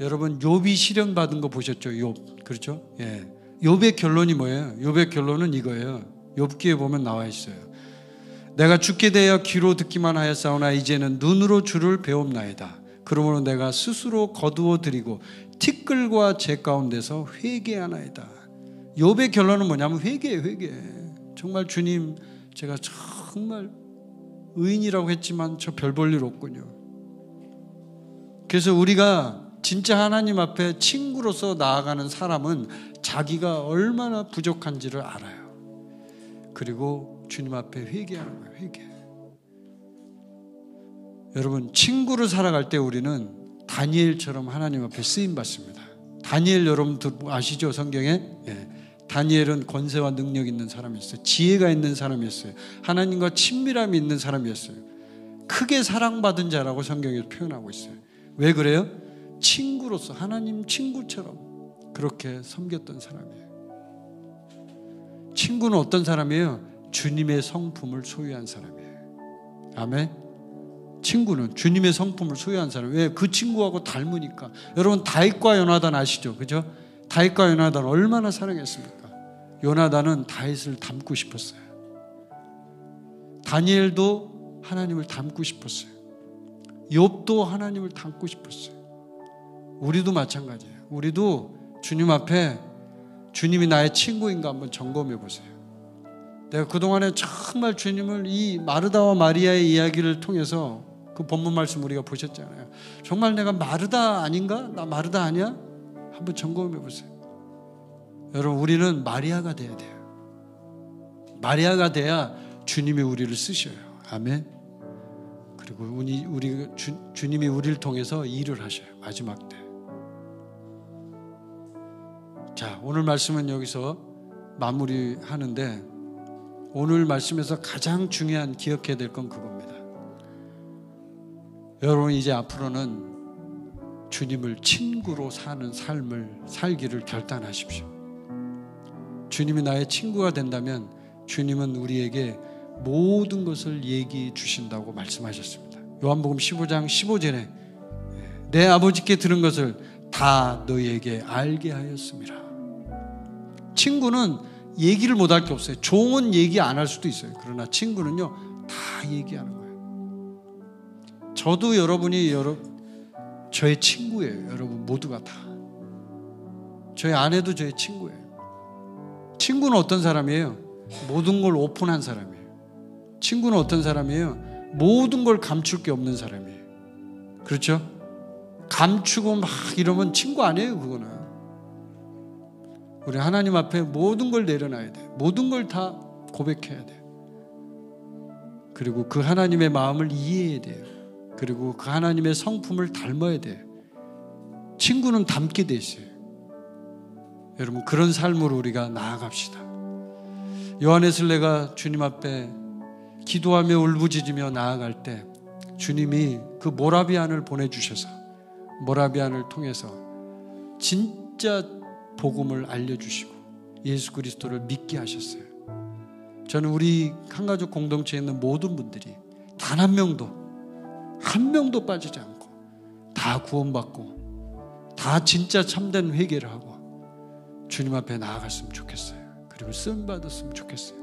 여러분 욥이 시련 받은 거 보셨죠? 욥. 그렇죠? 예. 욥의 결론이 뭐예요? 욥의 결론은 이거예요. 욥기에 보면 나와 있어요. 내가 죽게 되어 귀로 듣기만 하였사오나 이제는 눈으로 주를 배움나이다. 그러므로 내가 스스로 거두어 드리고 티끌과 제 가운데서 회개하나이다. 욥의 결론은 뭐냐면 회개예요, 회개. 정말 주님 제가 정말 의인이라고 했지만 저 별 볼일 없군요. 그래서 우리가 진짜 하나님 앞에 친구로서 나아가는 사람은 자기가 얼마나 부족한지를 알아요. 그리고 주님 앞에 회개하는 거예요, 회개. 여러분, 친구를 살아갈 때 우리는 다니엘처럼 하나님 앞에 쓰임 받습니다. 다니엘 여러분 아시죠, 성경에? 예. 다니엘은 권세와 능력 있는 사람이었어요. 지혜가 있는 사람이었어요. 하나님과 친밀함이 있는 사람이었어요. 크게 사랑받은 자라고 성경에서 표현하고 있어요. 왜 그래요? 친구로서 하나님 친구처럼 그렇게 섬겼던 사람이에요. 친구는 어떤 사람이에요? 주님의 성품을 소유한 사람이에요. 아멘. 친구는 주님의 성품을 소유한 사람. 왜? 그 친구하고 닮으니까. 여러분 다윗과 요나단 아시죠? 그죠? 다윗과 요나단 얼마나 사랑했습니까? 요나단은 다윗을 닮고 싶었어요. 다니엘도 하나님을 닮고 싶었어요. 욥도 하나님을 닮고 싶었어요. 우리도 마찬가지예요. 우리도 주님 앞에 주님이 나의 친구인가 한번 점검해 보세요. 내가 그동안에 정말 주님을 이 마르다와 마리아의 이야기를 통해서 그 본문 말씀 우리가 보셨잖아요. 정말 내가 마르다 아닌가? 나 마르다 아니야? 한번 점검해 보세요. 여러분 우리는 마리아가 돼야 돼요. 마리아가 돼야 주님이 우리를 쓰셔요. 아멘. 그리고 우리 우리 주, 주님이 우리를 통해서 일을 하셔요. 마지막 때. 자, 오늘 말씀은 여기서 마무리하는데 오늘 말씀에서 가장 중요한 기억해야 될 건 그겁니다. 여러분 이제 앞으로는 주님을 친구로 사는 삶을 살기를 결단하십시오. 주님이 나의 친구가 된다면 주님은 우리에게 모든 것을 얘기해 주신다고 말씀하셨습니다. 요한복음 15장 15절에 내 아버지께 들은 것을 다 너희에게 알게 하였습니다. 친구는 얘기를 못할게 없어요. 종은 얘기 안 할 수도 있어요. 그러나 친구는요, 다 얘기하는 거예요. 저도 여러분이 여러, 저의 친구예요. 여러분 모두가 다. 저희 아내도 저의 친구예요. 친구는 어떤 사람이에요? 모든 걸 오픈한 사람이에요. 친구는 어떤 사람이에요? 모든 걸 감출 게 없는 사람이에요. 그렇죠? 감추고 막 이러면 친구 아니에요, 그거는. 우리 하나님 앞에 모든 걸 내려놔야 돼. 모든 걸 다 고백해야 돼. 그리고 그 하나님의 마음을 이해해야 돼요. 그리고 그 하나님의 성품을 닮아야 돼 친구는 닮게 돼 있어요. 여러분 그런 삶으로 우리가 나아갑시다. 요한의슬레가 주님 앞에 기도하며 울부짖으며 나아갈 때 주님이 그 모라비안을 보내주셔서 모라비안을 통해서 진짜 복음을 알려주시고 예수 그리스도를 믿게 하셨어요. 저는 우리 한가족 공동체에 있는 모든 분들이 단 한 명도 한 명도 빠지지 않고 다 구원받고 다 진짜 참된 회개를 하고 주님 앞에 나아갔으면 좋겠어요. 그리고 쓴 받았으면 좋겠어요.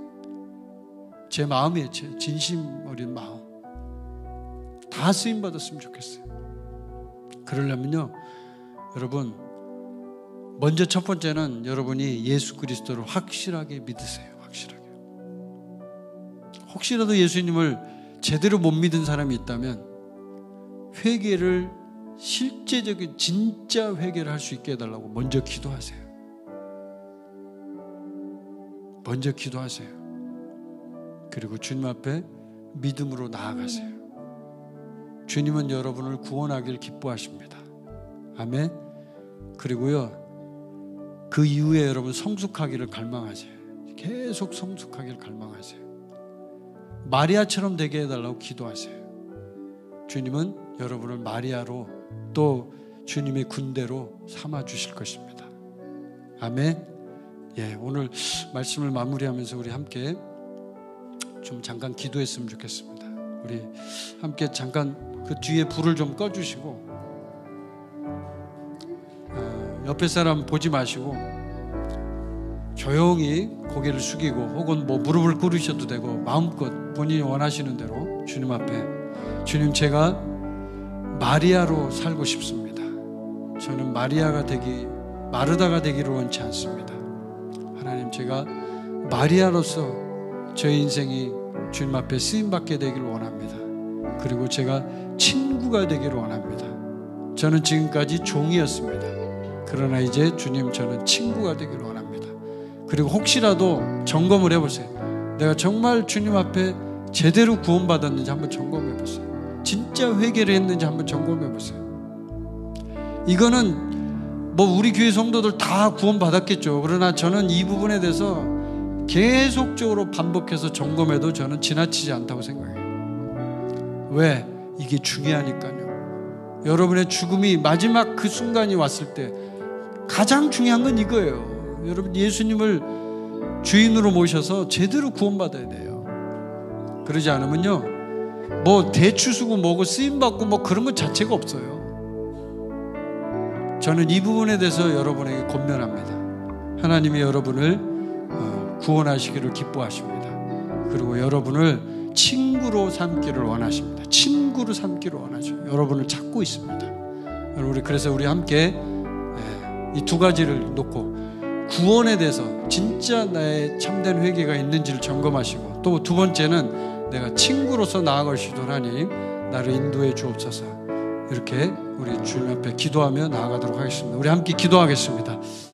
제 마음이 제 진심 어린 마음 다 쓰임 받았으면 좋겠어요. 그러려면요, 여러분 먼저 첫 번째는 여러분이 예수 그리스도를 확실하게 믿으세요. 확실하게. 혹시라도 예수님을 제대로 못 믿은 사람이 있다면 회개를 실제적인 진짜 회개를 할 수 있게 해달라고 먼저 기도하세요. 먼저 기도하세요. 그리고 주님 앞에 믿음으로 나아가세요. 주님은 여러분을 구원하길 기뻐하십니다. 아멘. 그리고요. 그 이후에 여러분 성숙하기를 갈망하세요. 계속 성숙하기를 갈망하세요. 마리아처럼 되게 해달라고 기도하세요. 주님은 여러분을 마리아로 또 주님의 군대로 삼아 주실 것입니다. 아멘. 예, 오늘 말씀을 마무리하면서 우리 함께 좀 잠깐 기도했으면 좋겠습니다. 우리 함께 잠깐 그 뒤에 불을 좀 꺼주시고 어, 옆에 사람 보지 마시고 조용히 고개를 숙이고 혹은 뭐 무릎을 꿇으셔도 되고 마음껏 본인이 원하시는 대로 주님 앞에 주님 제가 마리아로 살고 싶습니다. 저는 마리아가 되기 마르다가 되기를 원치 않습니다. 하나님 제가 마리아로서 저 인생이 주님 앞에 쓰임 받게 되기를 원합니다. 그리고 제가 친구가 되기를 원합니다. 저는 지금까지 종이었습니다. 그러나 이제 주님 저는 친구가 되기를 원합니다. 그리고 혹시라도 점검을 해보세요. 내가 정말 주님 앞에 제대로 구원받았는지 한번 점검해 보세요. 진짜 회개를 했는지 한번 점검해 보세요. 이거는 뭐 우리 교회 성도들 다 구원받았겠죠. 그러나 저는 이 부분에 대해서 계속적으로 반복해서 점검해도 저는 지나치지 않다고 생각해요. 왜? 이게 중요하니까요. 여러분의 죽음이 마지막 그 순간이 왔을 때 가장 중요한 건 이거예요. 여러분 예수님을 주인으로 모셔서 제대로 구원받아야 돼요. 그러지 않으면요. 뭐 대추 수고 뭐고 쓰임 받고 뭐 그런 것 자체가 없어요. 저는 이 부분에 대해서 여러분에게 권면합니다. 하나님이 여러분을 어, 구원하시기를 기뻐하십니다. 그리고 여러분을 친구로 삼기를 원하십니다. 친구로 삼기를 원하죠. 여러분을 찾고 있습니다. 우리 그래서 우리 함께 예, 이두 가지를 놓고 구원에 대해서 진짜 나의 참된 회개가 있는지를 점검하시고 또 두 번째는 내가 친구로서 나아갈 시도하니 나를 인도해 주옵소서 이렇게 우리 주님 앞에 기도하며 나아가도록 하겠습니다. 우리 함께 기도하겠습니다.